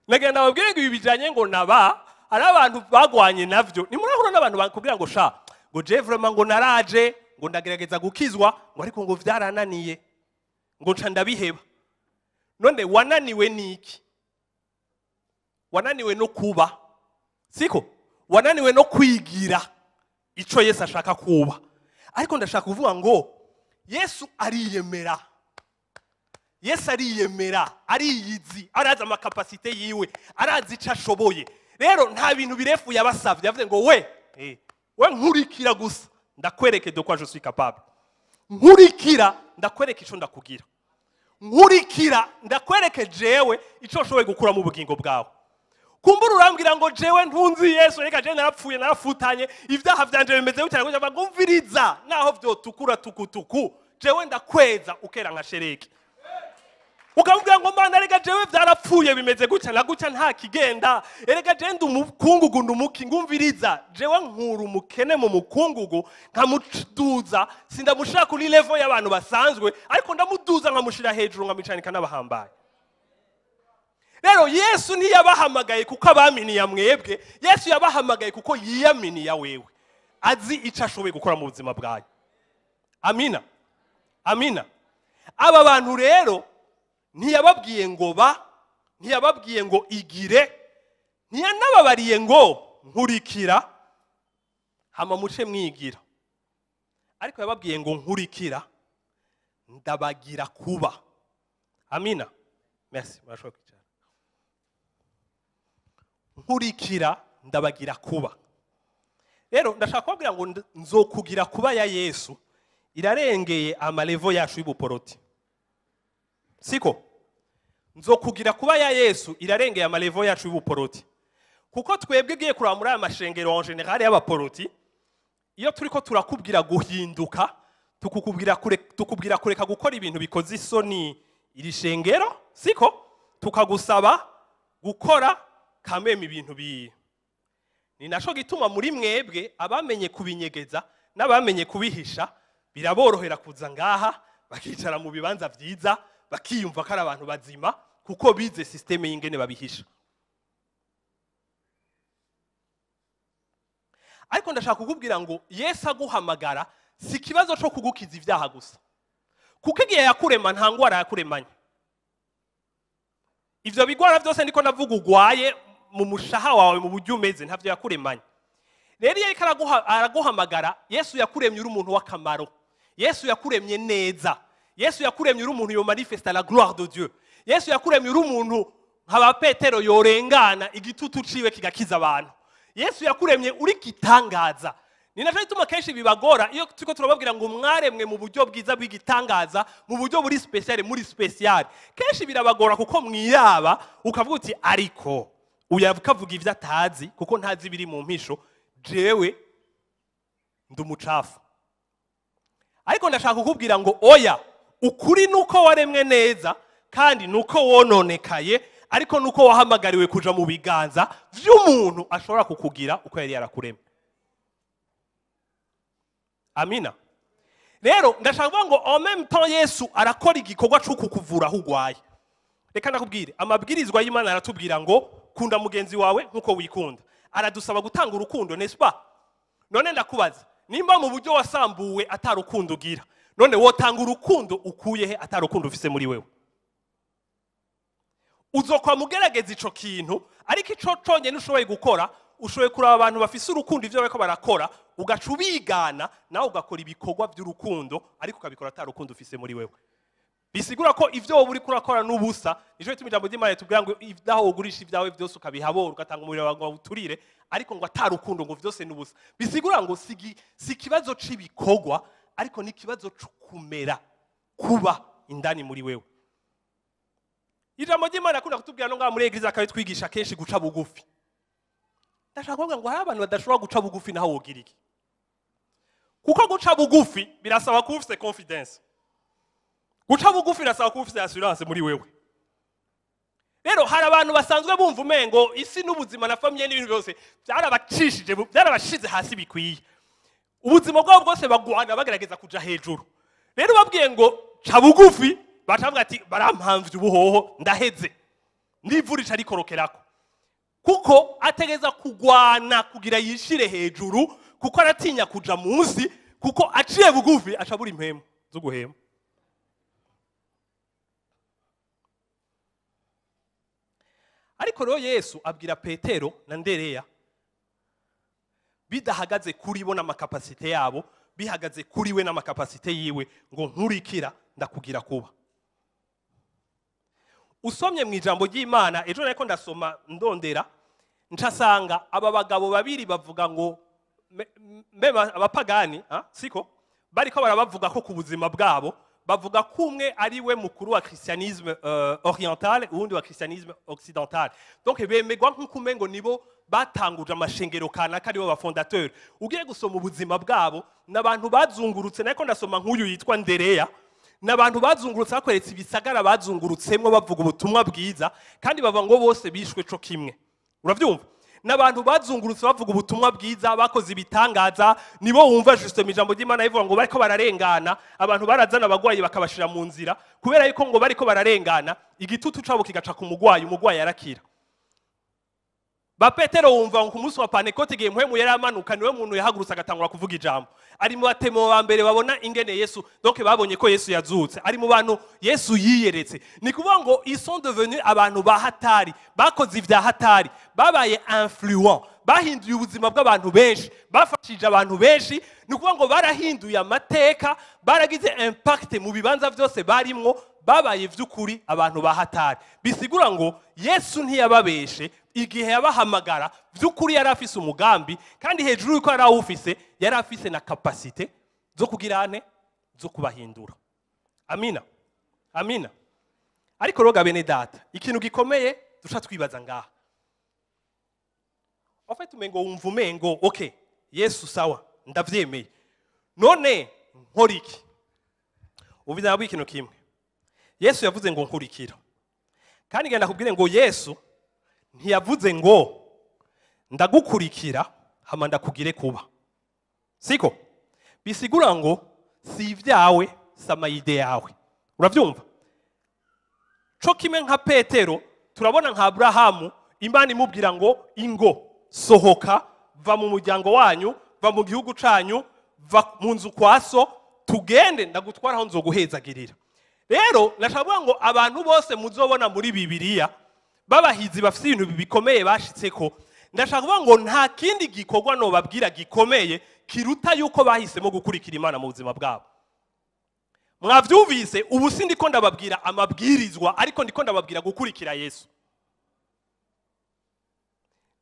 nagenda babwire ngo ibi bijyanye ngo naba ari abantu bagwanye nabyo nimurahura n'abantu bakubwira ngo sha ngo jevurema ngo naraje ngo ndagerageza gukizwa ngo ariko ngo byarananiye ngo nca ndabiheba none wananiwe iki wananiwe no kuba siko wananiwe no kwigira icyo yesu ashaka kuba ariko ndashaka kuvuga ngo yesu ariyemera yesu ariyemera ariyizi arazi amakapasite yiwe arazi icyo ashoboye rero nta bintu birefu yabasabye yavuze ngo we eh, we nkurikira gusa ndakwereke kwa jose kapabu nkurikira ndakwereke icyo ndakugira nkurikira ndakwereke jewe icyo ushoboye gukura mu bugingo bwawe kumbura urambwira ngo jewe ntunzi yesu reka jewe narapfuye narafutanye ibyaha byanjye bimeze gutya ngo mviriza naho byotukura tukutuku jewe ndakweza ukera nka shereke ukavuga ngo mbana reka jewe byarapfuye bimeze gutya na gutya nta kigenda reka jewe umukungugu ndi umukingumviriza jewe nkura umukene mu mukungugu nkamuduza sindamushira kuri levo y'abantu basanzwe ariko ndamuduza nkamushyira hejuru nkamucanika n'abahambaye rero yesu ntiyabahamagaye kuko abaminiya mwebwe yesu yabahamagaye kuko yiyaminiya wewe azi icyo ashoboye gukora mu buzima bwawe amina amina aba bantu rero ntiyababwiye ngo ba ntiyababwiye ngo igire ntiyanababariye ngo nkurikira hama muce mwigira ariko yababwiye ngo nkurikira ndabagira kuba amina merci murashobora kwicara nkurikira ndabagira kuba rero ndashaka kubabwira ngo nzokugira kuba ya yesu irarengeye amarevo yacu y'ubuporoti siko nzo kuba ya yesu irarengeye amarevo yacu y'ubuporoti kuko twebwe igiye kureba muri aya mashengero wa generale y'abaporoti iyo turi ko turakubwira guhinduka tukubwira kureka gukora ibintu bikoze isoni iri shengero siko tukagusaba gukora kameme ibintu biye ni nacyo gituma muri mwebwe abamenye kubinyegeza n'abamenye kubihisha biraborohera kuza ngaha bakicara mu bibanza byiza bakiyumva ko ari abantu bazima kuko bize sisiteme y'ingene babihisha ariko ndashaka kukubwira ngo yesu aguhamagara si ikibazo cyo kugukiza ibyaha gusa kuko igihe yakurema nta ndwara yakuremanye ibyo bigora byose niko navuga ugwaye mu mushaha wawe mu buryo umeze ntabyo yakuremanye rero iyo ariko araguhamagara yesu yakuremye uri umuntu w'akamaro yesu yakuremye neza yesu yakuremye uri umuntu yomanifesita la gloire de dieu yesu yakuremye uri umuntu nkaba petero yorengana igitutu uciwe kigakiza abantu yesu yakuremye uri gitangaza ni nacyo gituma kenshi bibagora iyo turi turababwira ngo mwaremwe mu buryo bwiza bw'igitangaza mu buryo buri sipesiyare muri sipesiyare kenshi birabagora kuko mwiraba ukavuga uti ariko uya ukavuga ibyo atazi kuko ntazi ibiri mu mpisho jewe ndi umucafu ariko ndashaka kukubwira ngo oya ukuri ni uko waremwe neza kandi ni uko wononekaye ariko ni uko wahamagariwe kuja mu biganza by'umuntu ashobora kukugira uko yari yarakuremye amina rero ndashaka kuvuga ngo omemuto yesu arakora igikorwa cyo kukuvura aho urwaye reka nakubwire amabwirizwa y'imana aratubwira ngo kunda mugenzi wawe nk'uko wikunda aradusaba gutanga urukundo nesipa none ndakubaza nimba mu buryo wasambuwe atarukundo ugira none wotanga urukundo ukuye he atarukundo ufise muri wewe uzokwa mugerageza icyo kintu ariko icyo cyonyine ushoboye gukora ushoboye kureba abantu bafise urukundo ibyo bariko barakora ugaca ubigana nawe ugakora ibikorwa by'urukundo ariko ukabikora atarukundo ufise muri wewe bisigura ko ibyo wowe uri kurakora n'ubusa nicyo bituma ijambo ry'imana ritubwira ngo aho ugurisha ibyawe byose ukabihabora ugatanga umuriro wawe ngo uturire ariko ngo atarukundo ngo byose n'ubusa bisigura ngo si ikibazo cy'ibikorwa ariko n'ikibazo cyo kumera kuba indani muri wewe ijambo ry'imana akunda kutubwira no ngaha muri egerize akaba twigisha kenshi guca bugufi ndashaka kuvuga ngo hari abantu badashobora guca bugufi naho wogira iki kuko guca bugufi birasaba kuba ufite confidence guca bugufi birasaba kuba ufite assurance muri wewe rero hari abantu basanzwe bumva umengo isi n'ubuzima na famiye n'ibintu byose byarabacishije byarabashize hasi bikwiye ubuzima bwabo bwose bagwana bagerageza kujya hejuru rero babwiye ngo ca bugufi bacabwa ati barampamvye ubuhoho ndaheze ndivurisha rikorokerako kuko ategeza kugwana kugira yishire hejuru kuko aratinya kuja munsi kuko aciye bugufi acabura impemu zo guhema ariko rero yesu abwira petero na ndereya bidahagaze kuri bo n'amakapasite yabo bihagaze kuri we n'amakapasite yiwe ngo nkurikira ndakugira kuba usomye mu ijambo ry'imana ejo ariko ndasoma ndondera nsasanga aba bagabo babiri bavuga ngo abapagani ah, siko bari ko barabavuga ko ku buzima bwabo bavuga ko umwe ari we mukuru wa christianisme euh, oriental uwundi wa christianisme occidental donc eh bemerwa nk'uko umengo nibo batanguje amashengero kanaka aribo bafondateur ugiye gusoma ubuzima bwabo ni abantu bazungurutse ariko ndasoma nk'uyu yitwa ndereya ni abantu bazungurutse bakoresha ibisagara bazungurutsemo bavuga ubutumwa bwiza kandi bavuga ngo bose bishwe cyo kimwe uravyumva n'abantu bazungurutse bavuga ubutumwa bwiza bakoze ibitangaza nibo wumva jisito ijambo ry'imana rivuga ngo bariko bararengana abantu barazana abagwayi bakabashira mu nzira kubera yuko ngo bariko bararengana igitutu cabo kigaca ku mugwayi umugwayi arakira ba petero wumva ku munsi wa panekoti igihe muhemu yari amanuka niwe muntu yahagurutse agatangura kuvuga ijambo ari mu batemo ba mbere babona ingene yesu doke babonye ko yesu yazutse ari mu bantu yesu yiyeretse ni kuvuga ngo ils sont devenus abantu ba hatari bakoze ibya hatari babaye influent bahinduye ubuzima bw'abantu benshi bafashije abantu benshi ni ukuvuga ngo barahinduye amateka baragize impakite mu bibanza byose barimwo babaye by'ukuri abantu bahatari bisigura ngo yesu ntiyababeshe igihe yabahamagara by'ukuri yari afise umugambi kandi hejuru y'uko yari awufise yari afise na kapasite zo kugira ane zo kubahindura amina amina ariko roga bene data ikintu gikomeye dushobora twibaza ngaha wafite umengo wumva umengo oke yesu sawa ndabyemeye none nkora iki ubu byaba ikintu kimwe yesu yavuze ngo nkurikira kandi genda kubwire ngo yesu ntiyavuze ngo ndagukurikira hama ndakugire kuba siko bisigura ngo si ibyawe si amayide yawe urabyumva cyo kimwe nka petero turabona nka aburahamu imana imubwira ngo ingo sohoka va mu muryango wanyu va mu gihugu cyanyu va mu nzu kwa so tugende ndagutwara aho nzoguhezagirira rero ndashaka ngo abantu bose muzobona muri bibiliya babahizi bafite ibintu bikomeye bashyitse ko ndashaka ngo nta kindi gikorwa nobabwira gikomeye kiruta yuko bahisemo gukurikira imana mu buzima bwabo mwabyumvise ubu si ndiko ndababwira amabwirizwa ariko ndiko ndababwira gukurikira yesu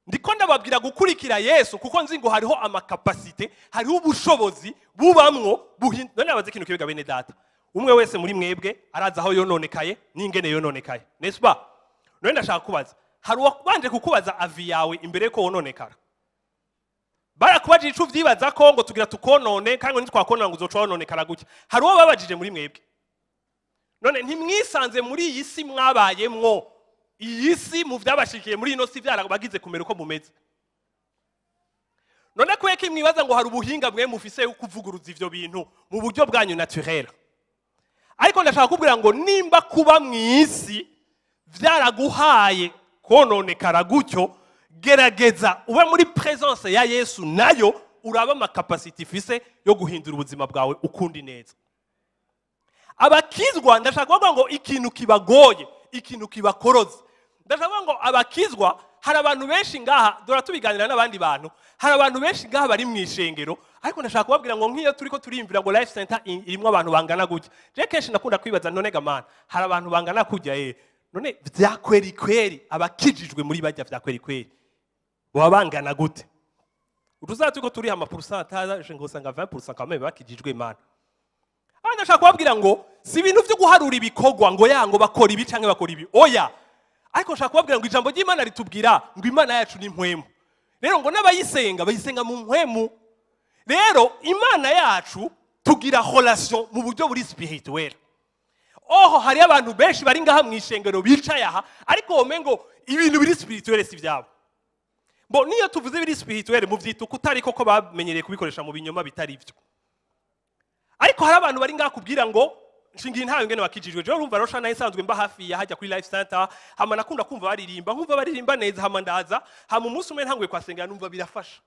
ndiko ndababwira gukurikira yesu kuko nzi ngo hariho amakapasite hariho ubushobozi bubamwo buhindura nabaze ikintu kibiga bene data umwe wese muri mwebwe araza aho yononekaye n'ingene yononekaye nesba none ndashaka kubaza hari uwabanje kukubaza avi yawe imbere yuko wononekara barakubajije ico uvyibaza ko ngo tugira tukonone kandi ngo ntitwakonona ngo uzoca wononekara gutya hari uwo babajije muri mwebwe none ntimwisanze muri iyi si mwabayemwo iyi si mu byabashikiye muri ino si byarabagize kumera uko mumeze none kubera ko mwibaza ngo hari ubuhinga bwe mufise yo kuvuguruza ibyo bintu mu buryo bwanyu naturere ariko ndashaka kubwira ngo nimba kuba mu isi byaraguhaye kononekara gutyo gerageza ube muri presence ya yesu nayo uraba amakapasiti ifise yo guhindura ubuzima bwawe ukundi neza abakizwa ndashaka kuvuga ngo ikintu kibagoye ikintu kibakoroza ndavuga ngo abakizwa hari abantu benshi ngaha dore tubiganira n'abandi bantu hari abantu benshi ngaha bari mu ishengero ariko ndashaka kubabwira ngo nk'iyo turi ko turiyumvira ngo life center irimo abantu bangana gutya rero kenshi nakunda kwibaza none gamana hari abantu bangana kujya ye none bya kweri kweri abakijijwe muri bajya bya kweri kweri baba bangana gute tuzaturi ko turiha amapurusantaje ngo usanga vaya purusanka bamwe bakijijwe imana aha ndashaka kubabwira ngo si ibintu byo guharura ibikorwa ngo ya ngo bakora ibi cyangwa bakora ibi oya ariko nshaka kubabwira ngo ijambo ry'imana ritubwira ngo imana yacu ni mpwemu rero ngo n'abayisenga bayisenga mu mpwemu rero imana yacu tugira horasiyo mu buryo buri sipirituweri oho hari abantu benshi bari ngaha mu ishengero bicaye aha ariko wowe ngo ibintu biri sipirituweri si byabo bo niyo tuvuze biri sipirituweri mubyita uko utari koko bamenyereye kubikoresha mu binyoma bitari byo ariko hari abantu bari ngaha kubwira ngo nshingiye ntawe ngene wakijirijwe rero urumva rosha nayo isanzwe mba hafi ya hajya kuri life center hama nakunda kumva baririmba nkumva baririmba neza hama ndaza hama umunsi umwe ntanguye kwasengera numva birafasha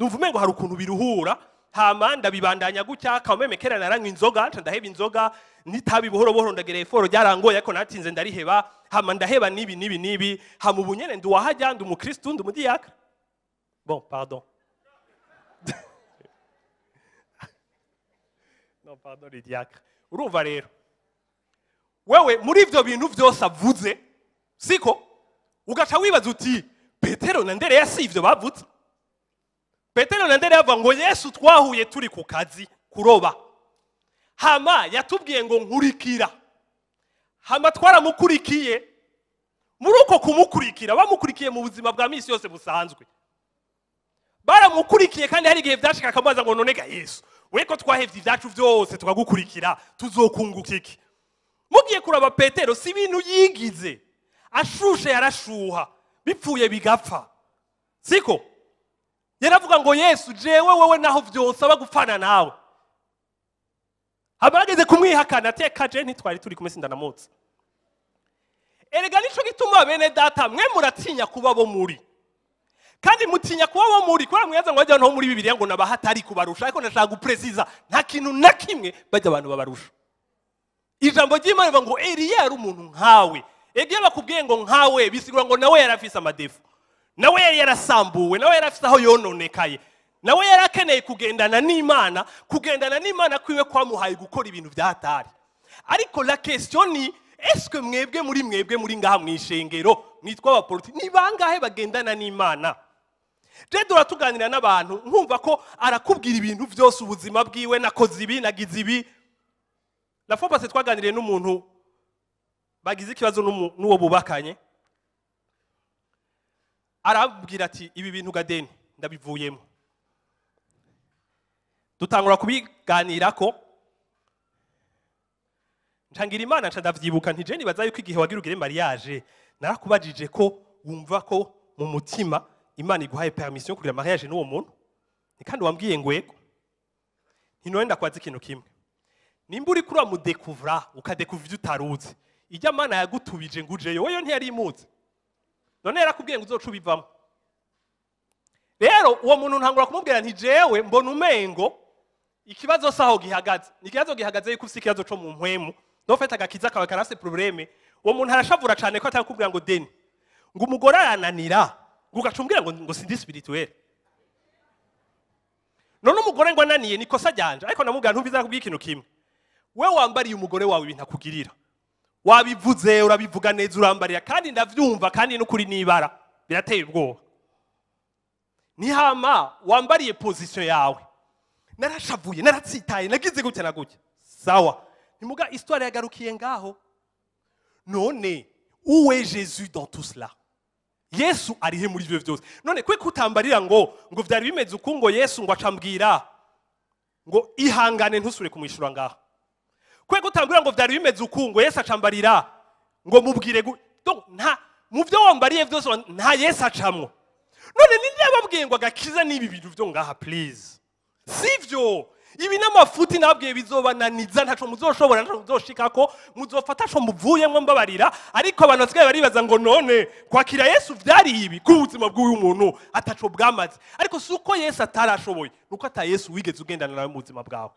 numva umengo hari ukuntu biruhura hama ndabibandanya gucya kamemekera naranywa inzoga nta ndaheba inzoga nitabi buhoro buhoro ndagereye foro ryarangoye ariko natinze ndariheba hama ndaheba nibi nibi nibi hama ubunyene ndu ndi wahajya ndi umukristu ndu mudiyaka bon pardon (laughs) non pardon les diacres urumva rero wewe muri ibyo bintu byose avuze siko ugaca wibaza uti petero na ndere si ibyo bavutse petero na ndere ngo yesu twahuye turi ku kazi kuroba hama yatubwiye ngo nkurikira hama twaramukurikiye muri uko kumukurikira bamukurikiye mu buzima bwa minsi yose busanzwe baramukurikiye kandi hari igihe byashikaga akamubaza ngo ga yesu we ko twahebye ibyacu byose tukagukurikira tuzokunguka iki mugiye kuraba petero si ibintu yigize ashushe yarashuha bipfuye bigapfa siko yaravuga ngo yesu jewe wowe naho byose aba gupfana nawe haba yageze kumwihakana ateka je ntitwari turi kumwe sindanamutse erega nicyo gituma bene data mwe muratinya kuba bo muri kandi mutinya kuba wo muri kubera mwiza ngo bajya no muri bibiri ngo nabahatari kubarusha ariko ndashaka guperezida nta kintu na kimwe bajya abantu babarusha ijambo ry'imana ngo eriya yari umuntu nkawe iyo bakubwiye ngo nkawe bisigura ngo nawe yari afise amadefu nawe yari yarasambuwe nawe yari afise aho yononekaye nawe yari akeneye kugendana n'imana kugendana n'imana kwiwe kwamuhaye gukora ibintu bya hatari ariko la question ni eswe mwebwe muri mwebwe muri ngaha mu ishengero mwitwa abapolisi ni bangahe bagendana n'imana rero uratuganira n'abantu nkumva ko arakubwira ibintu byose ubuzima bwiwe nakoze ibi nagize ibi na fopase twaganiriye n'umuntu bagize ikibazo n'uwo bubakanye arabwira ati ibi bintu gadeni ndabivuyemo dutangura kubiganira ko ntangira imana nshya ndabyibuka ntijeni baza yuko igihe wagira ugire mariyaje narakubajije ko wumva ko mu mutima imana iguhaye permission yo kugira mariage n'uwo muntu ni kandi wambwiye ngwego ntinurenda kwazi ikintu kimwe nimba uri kuri mudekuvura ukadekuvura ibyo utaruzi ijya mana yagutubije ngo ujeyo wowe ntiyari imutse none yarakubwiye ngo uzoce ubivamo rero uwo muntu ntangura kumubwira nti jewe mbona umengo ikibazo si aho gihagaze ni ikibazo gihagaze yuko ufite ikibazo cyo mu mpwemu nofite agakiza kawe karase porobuleme uwo muntu arashavura cyane ko atakubwira ngo deni ngo umugore arananira ugaca ngo ngo sindi sipirituweli none umugore ngo ananiye ni kosa ryanje ariko namubwira ntumviza kubwira ikintu kimwe we wambariye umugore wawe ibintu akugirira wabivuze urabivuga neza urambarira kandi ndabyumva kandi n'ukuri n'ibara birateye ubwoba nihama wambariye pozisiyo yawe narashavuye naratsitaye nagize gutya na gutya sawa nimuga isitwari yagarukiye ngaho none uwe jesu dans tout yesu arihe muri ibyo byose none kwe kutambarira ngo ngo byari bimeze uku ngo yesu ngo acambwira ngo ihangane ntusure kumwishyura ngaha kwe kutambarira ngo byari bimeze uku ngo yesu acambarira ngo mubwire nta mu byo wambariye byose nta yesu acamwo none n'iyo yababwiye ngo agakiza n'ibi bintu byo ngaha purize si byo ibi n'amafuti nabwiye bizobananiza ntacyo muzoshobora ntacyo muzoshika ko muzofata ntacyo muvuyemo mbabarira ariko abantu basigaye baribaza ngo none kwakira yesu byari ibi ko ubuzima bw'uyu muntu atacyo bwamaze ariko si uko yesu atarashoboye ni uko ata yesu wigeze ugendana nawe mu buzima bwawe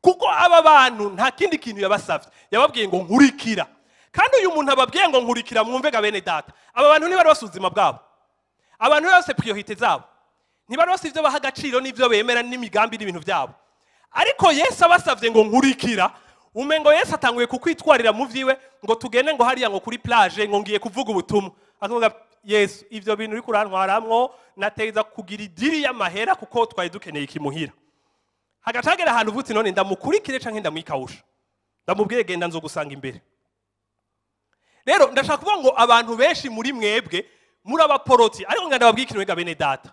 kuko aba bantu nta kindi kintu yabasabye yababwiye ngo nkurikira kandi uyu muntu ababwiye ngo nkurikira mwumve ga bene data aba bantu ntibari basa ubuzima bwabo abantu bose priorite zabo ntibari bose ibyo baha agaciro n'ibyo bemera n'imigambi n'ibintu byabo ariko yesu abasabye ngo nkurikira umengo ngo yesu atanguye kukwitwarira mu byiwe ngo tugende ngo hariya ngo kuri plage ngo ngiye kuvuga ubutumwa akavuga yesu ibyo bintu uri kurantwaramwo nateza kugira idiri y'amahera kuko twari dukeneye ikimuhira hagacagera ahantu uvutse none ndamukurikire cyangwa ndamwikawusha ndamubwire genda nzo gusanga imbere rero ndashaka kuvuga ngo abantu benshi muri mwebwe muri abaporoti ariko nganda babwikire mwega bene data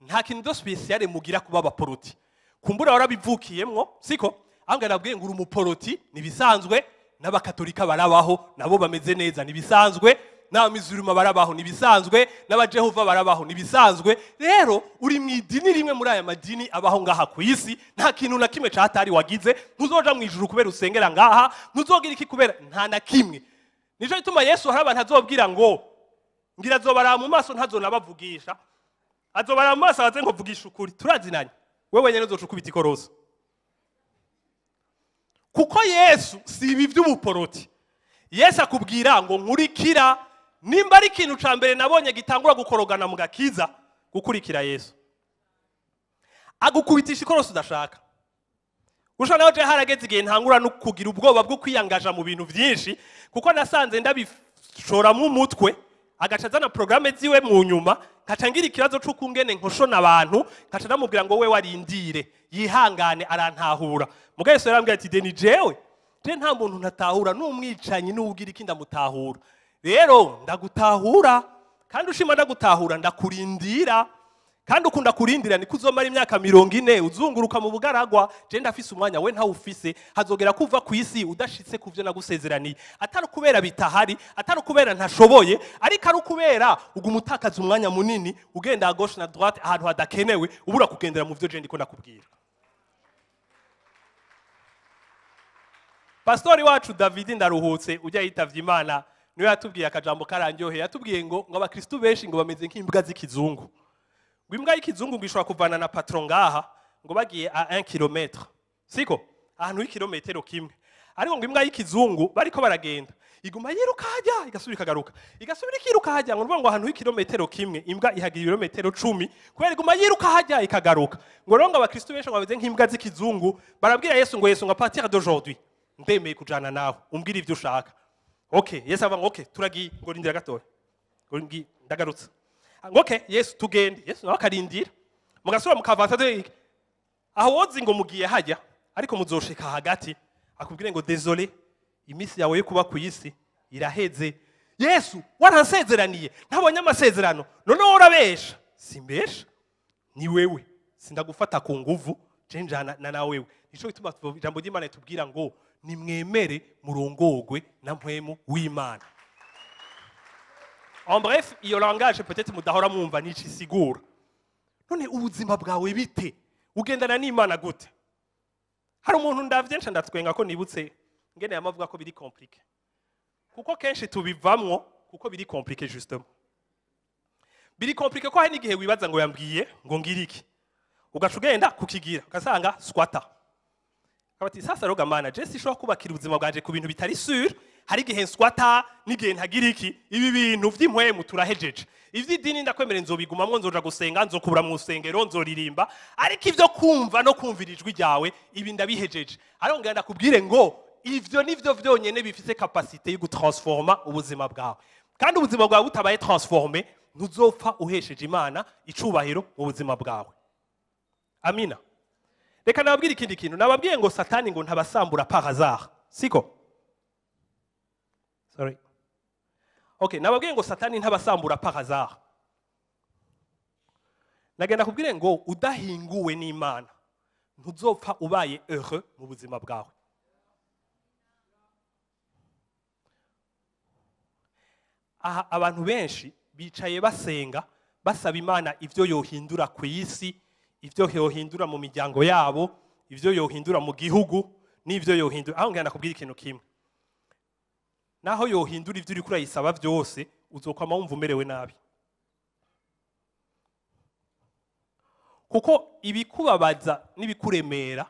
nta kintu cyose ubisiyare mugira kuba abaporoti kumbura warabivukiyemo siko ahubwo nabwiye ngo uri umuporoti ntibisanzwe n'abakatolika barabaho nabo bameze neza ntibisanzwe n'abamizurima barabaho ntibisanzwe n'abajehova barabaho ntibisanzwe rero uri mu idini rimwe muri aya madini abaho ngaha ku isi nta kintu na kimwe cyatari wagize ntuzoja mu ijuru kubera usengera ngaha ntuzogira iki kubera nta na kimwe nicyo gituma yesu hari abantu azobwira ngo ngira azobara mu maso ntazo nabavugisha. azobara mu maso haze ngo mvugisha ukuri turazinanye wowe wenyine uzoca ukubita ikorosi kuko yesu si ibi by'ubuporoti yesu akubwira ngo nkurikira nimba ari ikintu cya mbere nabonye gitangura gukorogana mu gakiza gukurikira yesu agukubitisha ikorosi udashaka gusa nawe jya harageze igihe ntangura no kugira ubwoba bwo kwiyangaja mu bintu byinshi kuko nasanze ndabishoramo umutwe agaca azana porogaramu ziwe mu nyuma nkaca ngira ikibazo c'ukungene nkosho abantu nkaca namubwira ngo we warindire yihangane arantahura mugaye so yarambwira ati deni jewe je nta muntu ntatahura n'umwicanyi n'uwugira iki ndamutahura rero ndagutahura kandi ushima ndagutahura ndakurindira kandi ukunda kurindira niko uzomara imyaka mirongo ine uzunguruka mu bugaragwa genda afise umwanya we ntawufise hazogera kuva ku isi udashitse ku byo nagusezeraniye atari ukubera bitahari atari ukubera ntashoboye ariko ari ukubera ubwo utakaza umwanya munini ugenda gauche na droite ahantu hadakenewe ubura kugendera mu byo genda ndiko ndakubwira pasitori wacu davidi ndaruhutse ujya yitabye imana niwe yatubwiye akajambo kararyoheye yatubwiye ngo ngo abakirisitu benshi ngo bameze nk'imbwa z'ikizungu imbwa y'ikizungu ngo ishobora kuvana na patro ngaha ngo bagiye a 1 km siko ahantu y'ikirometero kimwe ariko ngo imbwa y'ikizungu bariko baragenda iguma yiruka hajya igasubira ikagaruka igasubira ikiruka hajya ngo ngo ahantu h'ikirometero kimwe imbwa ihagira ibirometero cumi kubera iguma yiruka hajya ikagaruka ngo rero ngo abakristo benshi ngo bameze nk'imbwa z'ikizungu barabwira yesu ngo yesu ngo partir d'aujourd'hui ndemeye kujana nawe umbwira ibyo ushaka okay yesu avuga ngo okay turagiye ngo rindira gatoya ndagarutse ke yesu tugende yesu nawe akarindira mugasura mukavansa aho wozi ngo mugiye hajya ariko muzoshika hagati akubwire ngo dezole iminsi yawe yo kuba ku isi iraheze yesu waransezeraniye ntabonye amasezerano noneho urabesha simbesha ni wewe sindagufata ku nguvu cenjana na nawe we nicyo gituma ijambo ry'imana ritubwira ngo nimwemere murongogwe na mpwemu w'imana en bref iyo langaje pete mudahora mwumva n'icyo isigura none ubuzima bwawe bite ugendana n'imana gute hari umuntu ndabyinshi ndatwenga ko nibutse ngeneye amavuga ko biri komplike kuko kenshi tubivamwo kuko biri komplike jusitemo biri komplike ko hari n'igihe wibaza ngo yambwiye ngo ngire ugaca ugenda kukigira ugasanga swata akabati sasa roga jesi ishobora kubakira ubuzima bwanjye ku bintu bitari sure hari igihe nswata n'igihe ntagira iki ibi bintu by'impwemu turahejeje iby'idini ndakwemerera nzobigumamo nzoja gusenga nzokubura mu rusengero nzoririmba ariko ibyo kumva no kumvira ijwi ryawe ibi ndabihejeje arongera ndakubwire ngo ibyo nibyo byonyine bifite kapasite yo gutaransifoma ubuzima bwawe kandi ubuzima bwawe butabaye transforme ntuzopfa uhesheje imana icubahiro mu buzima bwawe amina reka nababwire ikindi kintu nababwiye ngo satani ngo ntabasambura pa siko sorry okay nababwiye ngo satani ntabasambura pahazaha nagenda kubwire ngo udahinguwe n'imana ntuzopfa ubaye ehe mu buzima bwawe aha abantu benshi bicaye basenga basaba imana ibyo yohindura ku isi ibyo yohindura mu miryango yabo ibyo yohindura mu gihugu n'ibyo yohindura aho ngana nakubwira ikintu kimwe naho yohindura ibyo uri kurayisaba byose uzokama wumva umerewe nabi kuko ibikubabaza n'ibikuremera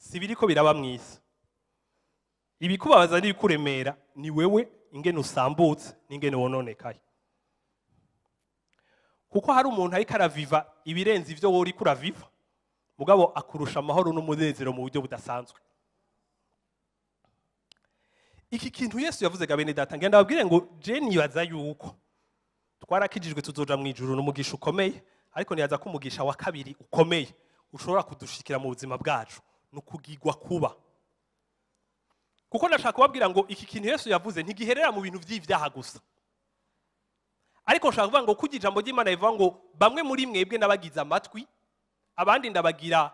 si biri ko biraba mu isi ibikubabaza n'ibikuremera ni wewe ingene usambutse n'ingene wononekaye kuko hari umuntu ariko araviva ibirenze ibyo wowe uri kuraviva mugabo akurusha amahoro n'umunezero mu buryo budasanzwe iki kintu yesu yavuze bene data ngenda ababwire ngo jeni yibaza yuko twarakijijwe tuzoja mu ijuru n'umugisha ukomeye ariko ntiyaza ko umugisha wa kabiri ukomeye ushobora kudushikira mu buzima bwacu ni ukugigwa kuba kuko ndashaka kubabwira ngo iki kintu yesu yavuze ntigiherera mu bintu by'ibyaha gusa ariko nshaka kuvuga ngo kuko ijambo ry'imana rivuga ngo bamwe muri mwebwe n'abagize amatwi abandi ndabagira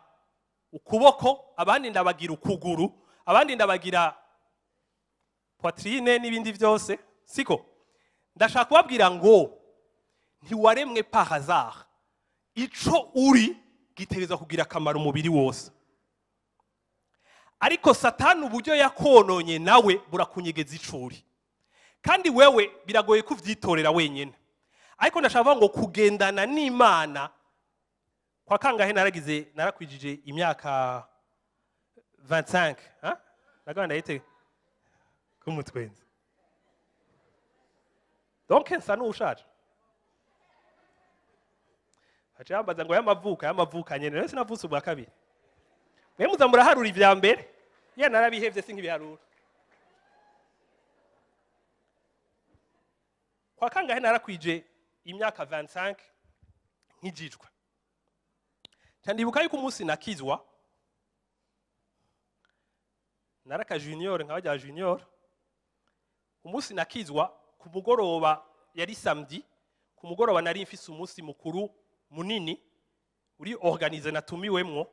ukuboko abandi ndabagira ukuguru abandi ndabagira poitrine n'ibindi byose siko ndashaka kubabwira ngo ntiwaremwe pa hazara ico uri gitegereza kugira akamaro umubiri wose ariko satani uburyo yakononye nawe burakunyegeza icuri kandi wewe biragoye kubyitorera wenyine ariko ndashaka kuvuga ngo kugendana n'imana kwa kangahe naragize narakwijije imyaka 25 nagana ndahite k'umutwenzi donke nsa n'ushaje haciye yambaza ngo y'amavuka y'amavuka nyine rero sinavutse ubwa kabiri mwe muza muraharura ibya mbere ye narabihebye si nk'ibiharura kwa kangahe narakwije imyaka 25 nk'igicwa cyandibuka yuko umunsi nakizwa naraka junior nkaba junior umunsi nakizwa ku mugoroba yari samdi ku mugoroba nari mfise umunsi mukuru munini uri organize natumiwemwo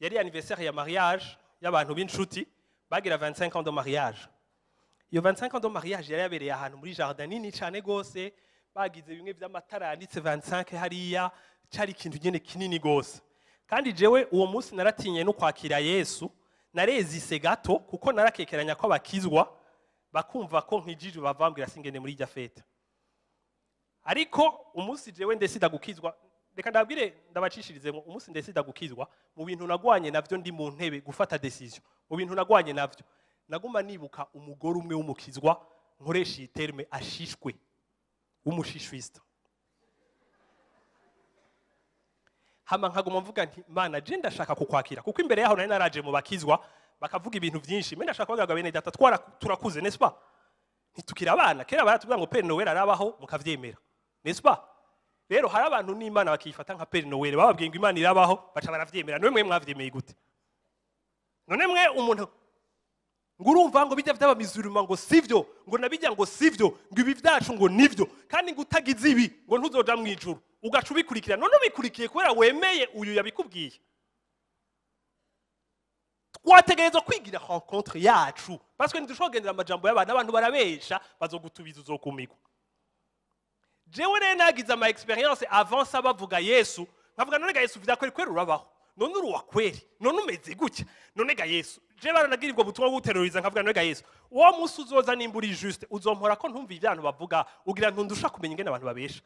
yari anniversaire ya mariage y'abantu b'inshuti bagira 25 ans mariage iyo 25 ans mariage yari yabereye ahantu muri jardin nini cyane gose bagize bimwe by'amatara yanditse 25 hariya cyari ikintu nyene kinini gose kandi jewe uwo munsi naratinye no kwakira yesu narezise gato kuko narakekeranya ko abakizwa bakumva ko nkijije bavambwira singene muri ijya fete ariko umunsi jewe ndesida gukizwa reka ndabwire ndabacishirize ngo umunsi ndesida gukizwa mu bintu nagwanye navyo ndi mu ntebe gufata decision mu bintu nagwanye navyo naguma nibuka umugore umwe w'umukizwa nkoresha iyi terme ashishwe w'umushishwista hama nkaguma mvuga nti mana je ndashaka kukwakira kuko imbere yaho nari naraje mu bakizwa bakavuga ibintu byinshi mbere ndashaka kuvuga bene data turakuze nespa ntitukira abana kera baratuvuga ngo peri noweli arabaho mukabyemera nespa rero hari abantu n'imana bakiyifata nka peri noweli bababwiye ngo imana irabaho baca barabyemera niwe mwe mwabyemeye gute none mwe umuntu ngo urumva ngo bijya by'abamizuruma ngo sibyo ngo nabijya ngo sibyo ngo ibi byacu ngo nibyo kandi ngo utagize ibi ngo ntuzoja mu ijuru ugaca ubikurikira none ubikurikiye kubera wemeye uyu yabikubwiye wategereza kwigira rencontre yacu parce que ntidushobora kugendera amajambo y'abantu abantu barabesha bazogutubiza uzokumigwa jewe rero nagize ama experience avant saba bavuga yesu nkavuga none ga yesu vida kweri kweri urabaho none uri wakweri none umeze gutya none ga yesu je baranagira ubwo butumwa bw'uteroriza nkavuga none ga yesu uwo munsi uzoza nimba juste uzompora ko ntumva ibyanu bavuga ugira ntundusha kumenya ingene abantu babesha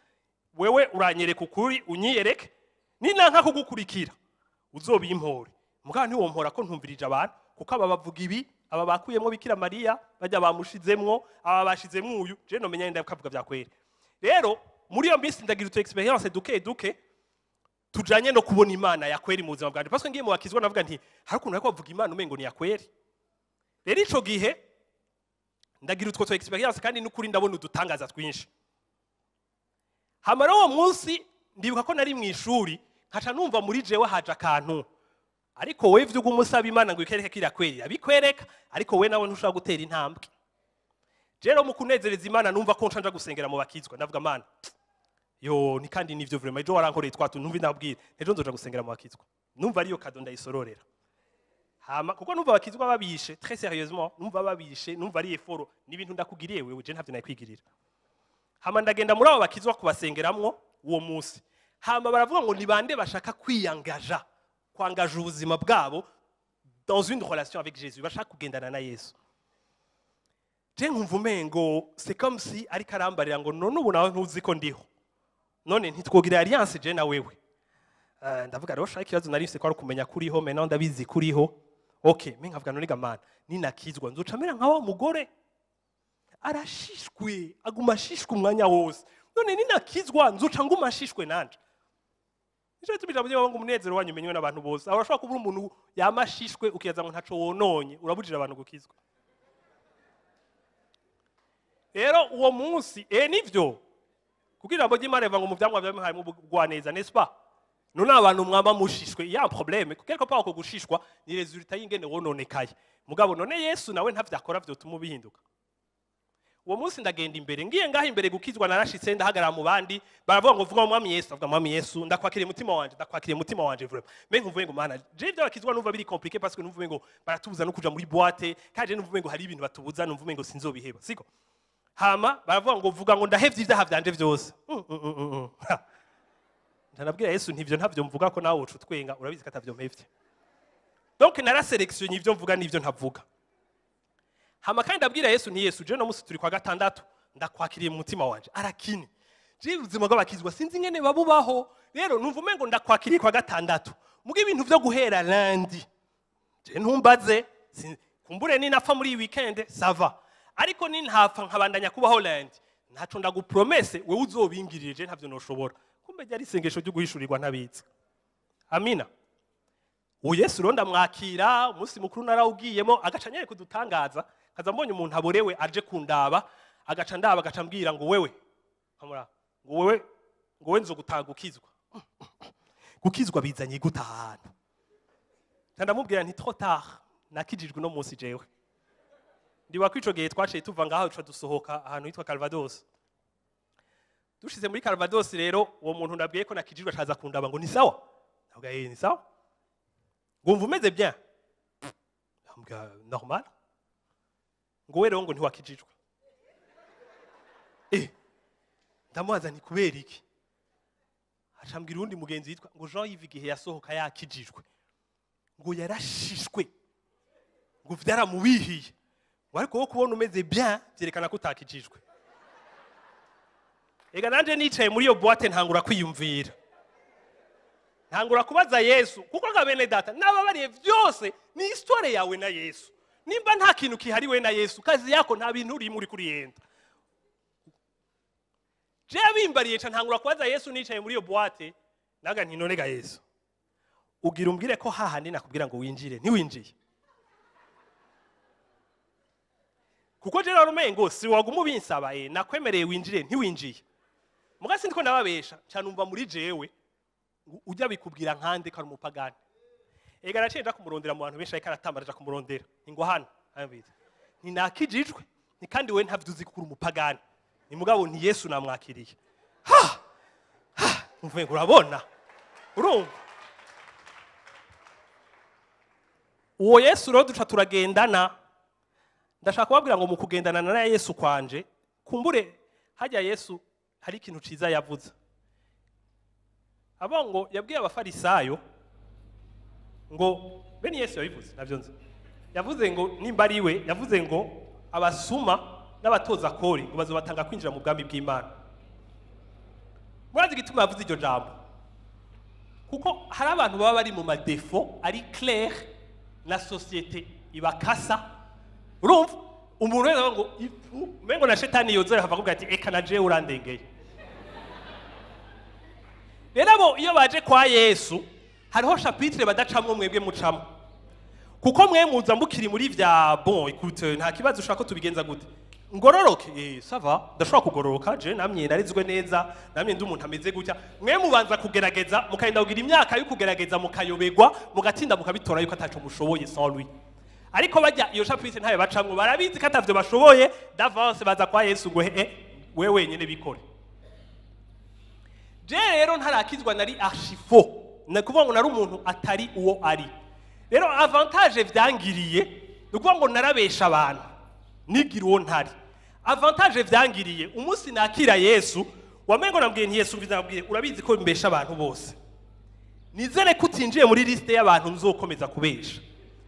wewe uranyereka ukuri unyiyereke ni nanka kugukurikira uzobimpore muganga ntiwomhora ko ntumvirije abantu kuko aba bavuga ibi aba bakuyemo bikira mariya bajya bamushizemwo aba bashizemo uyu je no menya ndakavuga byakwere rero muri iyo minsi ndagira utu experience duke duke tujanye no kubona imana yakweri mu buzima bwanjye parce ngiye mu bakizwa navuga nti hari ukuntu ariko bavuga imana umengo ni yakweri rero ico gihe ndagira utwo tu experience kandi n'ukuri ndabona udutangaza twinshi hamara uwo munsi ndibuka ko nari mu ishuri nkaca numva muri jewe haje akantu ariko wewe vyo uguma imana ngo ikereke kirya kweri abikwereka ariko wewe nawe ntushobora gutera intambwe jero mu kunezereza imana numva ko nshanja gusengera mu bakizwa ndavuga mana yo ni kandi nivyo vrema ejo warankoreye twatu numva ndabwira ejo nzoja gusengera mu bakizwa numva ariyo kado ndayisororera hama kuko numva bakizwa babishe très sérieusement numva babishe numva ari eforo nibintu ndakugiriye wewe je ntavyo nakwigirira hama ndagenda muri abo bakizwa kubasengeramwo uwo munsi hama baravuga ngo ni bande bashaka kwiyangaja kwangaje ubuzima bwabo dans une relation avec Jésus bashaka kugendana na Yesu je nkumva umengo c'est comme si ariko arambarira ngo none ubu nawe ntuzi ko ndiho none ntitwogira alliance je na wewe euh, ndavuga rero shaka kibazo nari se ko ari kumenya ho mena ndabizi kuri ho okay me nkavuga none gamana ninakizwa nzuca nzucamera nka wa mugore arashishwe aguma ashishwe umwanya wose none ninakizwa nzuca nguma ashishwe nanje nicyo gituma ijambo ry'imana ngo umunezero wanyu umenywe n'abantu bose aho urashobora kubura umuntu yamashishwe ukiyaza ngo ntaco wononye urabujije abantu gukizwa rero uwo munsi eh nivyo kuko ijambo ry'imana ngo mu byangwa byawe mwarimu ubugwaneza n'esipa none abantu mwaba mushishwe ya probleme kuko ariko pawuko gushishwa ni resultat y'ingene wononekaye mugabo none yesu nawe ntavyo akora ubihinduka uwo munsi ndagenda imbere ngiye ngaho imbere gukizwa narashitse ndahagarara mu bandi baravuga ngo vuga umwami yesu avuga umwami yesu ndakwakiriye mutima wanje ndakwakiriye mutima wanje vraiment mais nkumvuye ngo mana je ibyo bakizwa numva biri compliqué parce que numvuye ngo baratubuza no kuja muri boîte kandi numvuye ngo hari ibintu batubuza numvuye ngo sinzo biheba siko hama baravuga ngo vuga ngo ndahevye ibyaha byanje byose mm, mm, mm, ndanabwira yesu ntivyo ntavyo mvuga ko nawe ucutwenga urabizi ko atavyo mpevye donc naraselectionye ibyo mvuga n'ibyo ntavuga hama kandi abwira yesu ni yesu jewe no turi kwa gatandatu ndakwakiriye mu mutima wanjye arakini jewe ubuzima bw'abakizwa sinzi ingene babubaho rero numva umengo ndakwakiriye kwa gatandatu muga ibintu byo guhera landi jewe ntumbaze kumbure ninapfa muri iyi weekend sava ariko nintapfa nkabandanya kubaho landi ntaco ndagupromese wewe uzobingirije ntavyo noshobora kumbe ryari isengesho ryo guhishurirwa ntabitse amina Yesu rero ndamwakira umunsi mukuru narawugiyemo agacanyere kudutangaza kaza mbonye umuntu aborewe aje kundaba agaca ndaba agaca mbwira ngo wewe nkamura ngo wewe ngo wenzo gutagukizwa (clears throat) gukizwa bizanye gute ahantu ndamubwira nti trop tard nakijijwe no munsi jewe ndi ko ico gihe twaciye tuva ngaho duca dusohoka ahantu yitwa calvados dushize muri calvados rero uwo muntu ndabwiye ko nakijijwe acaza kundaba ngo ni sawa ndavuga eh, ni sawa ngumva umeze bien normal ngo we rero ngo ntiwakijijwe eh ndamwazanye kubera iki hacambwira uwundi mugenzi yitwa ngo jean yiva igihe yasohoka yakijijwe ngo yarashishwe ngo byaramubihiye ngo ariko wo kubona umeze bya byerekana ko utakijijwe reka nanjye nicaye muri iyo buwate ntangura kwiyumvira ntangura kubaza yesu kuko nka bene data n'ababariye byose ni isitore yawe na yesu nimba nta kintu kihariwe na yesu kazi yako nta bintu urimo uri kuriyenda jewe bimbariye ca ntangura kubaza yesu nicaye muri iyo buwate naga nti yesu ugira umbwire ko hahandi nakubwira ngo winjire ntiwinjiye kuko jewe wari ngo si waguma ubinsabaye eh, nakwemereye winjire ntiwinjiye mugasi ndiko nababesha ca numva muri jewe ujya bikubwira nkande kari umupagani ega araciye aja kumurondera mu bantu benshi ariko aratamba araja kumurondera ni ngo hano arabizi ni nakijijwe ni kandi we ntabyo uzi kuri umupagani ni mugabo nti yesu namwakiriye ha ha mvuye ngo urabona urumva uwo yesu rero duca turagendana ndashaka kubabwira ngo mu kugendana na yesu kwanje kumbure hajya yesu hari ikintu cyiza yavuze abo ngo yabwiye abafarisayo ngo bene yesu yabivuze nabyo yavuze ngo nimba ari we yavuze ngo abasuma n'abatoza kori ngo bazobatanga kwinjira mu bwami bw'imana murazi igituma yavuze iryo jambo kuko hari abantu baba bari mu madefo ari claire na sosiyete ibakasa urumva umuntu wese ngo umengo na shetani yozewe hava ati eka na jewe urandengeye rero abo iyo baje kwa yesu hariho shapitire badacamo mwebwe mucamo kuko mwe muza mukiri muri bya bon ikute nta kibazo ushaka ko tubigenza gute ngororoke eh sava ndashobora kugororoka je namye narizwe neza namye ndi umuntu ameze gutya mwe mubanza kugerageza mukagenda kugira imyaka yo kugerageza mukayobegwa mugatinda mukabitora yuko ataco mushoboye sans lui ariko bajya iyo chapitre ntabe bacamwe barabizi ko atavyo bashoboye d'avance baza kwa Yesu ngo eh, eh we wenyine bikore je rero ntarakizwa nari ashifo. ni ukuvuga ngo nari umuntu atari uwo ari rero avantaje byangiriye ni ukuvuga ngo narabesha abantu nigire uwo ntari avantaje byangiriye umunsi nakira yesu wamenye ngo nabwiye ntiyesu bizabwiye urabizi ko bimbesha abantu bose nizere ko utinjiye muri lisite y'abantu nzokomeza kubesha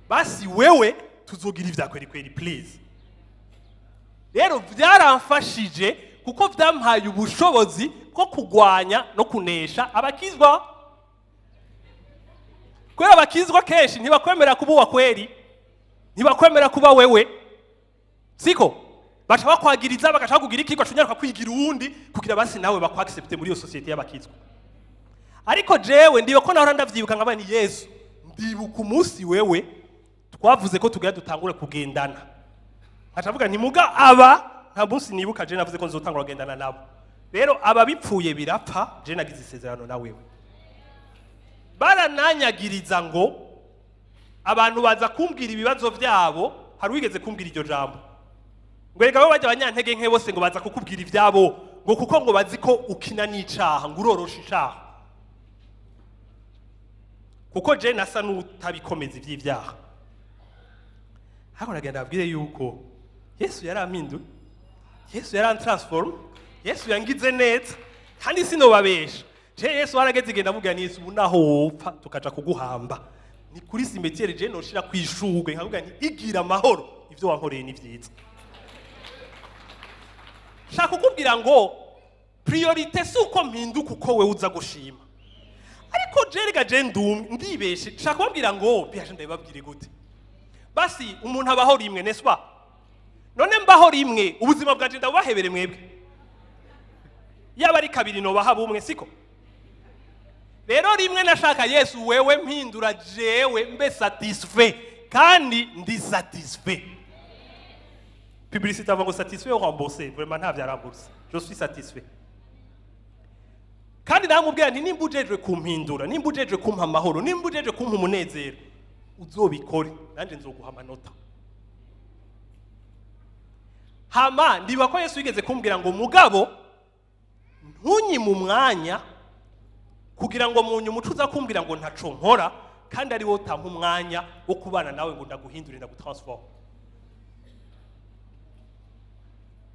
basi wewe tuzogira ibya kweri kweri purize rero byaramfashije kuko byamuhaye ubushobozi bwo kurwanya no kunesha abakizwa kubera bakizwa kenshi ntibakwemera kuba uwakweri ntibakwemera kuba wewe siko baca bakwagiriza bagashaka kugira ikigo ushobora kwigira uwundi kugira basi nawe bakwagisepte muri iyo sosiyete y'abakizwa ariko jewe ndiba ko nahora ndavyibuka nkaba ni yesu ndibuka umunsi wewe twavuze ko tugira dutangura kugendana nkacavuga nti muga aba nta munsi nibuka je navuze ko nzotangura kugendana nabo rero aba bipfuye birapfa je nagize isezerano na wewe barananyagiriza ngo abantu baza kumbwira ibibazo byabo hari wigeze kumbwira iryo jambo ngo reka bo bajya abanyantege nke bose ngo baza kukubwira ibyabo ngo kuko ngo bazi ko ukina n'icaha ngo uroroshe icaha kuko jene asa n'utabikomeza iby'ibyaha hano aragenda ababwire yuko yesu yari aminduye yesu yari antaransiforomu yesu yangize neza kandi sinobabesha je yesu warageze igenda avuga yesu ubu wopfa tukaja kuguhamba ni kuri simetiyeri je noshira ku ishugwe nkavuga nti igira amahoro ibyo wankoreye ni byiza nshaka kukubwira ngo priorite si uko mpinduka uko we uza gushima ariko jerega jendumwe ndibeshe nshaka kubabwira ngo bihaje ndabibabwire gute basi umuntu abaho rimwe neswa none mbaho rimwe ubuzima bwa jenda bubahebere mwebwe yaba ari kabiri nobaha bumwe siko rero rimwe nashaka yesu wewe mpindura jewe mbe satisfe kandi ndi satisfe publicité ngo satisfe yo rambose vraiment ntabyo arambose je satisfe kandi namubwira nti nimba ujeje kumpindura nimba ujeje kumpa amahoro nimba ujeje kumpa umunezero uzobikore nanjye nzoguha amanota hama ndiba ko yesu yigeze kumbwira ngo mugabo ntunyime umwanya kugira ngo munyu umuco uza kumbwira ngo ntacu nkora kandi ari wowe utampa umwanya wo kubana nawe ngo ndaguhindure ndagutaransifoma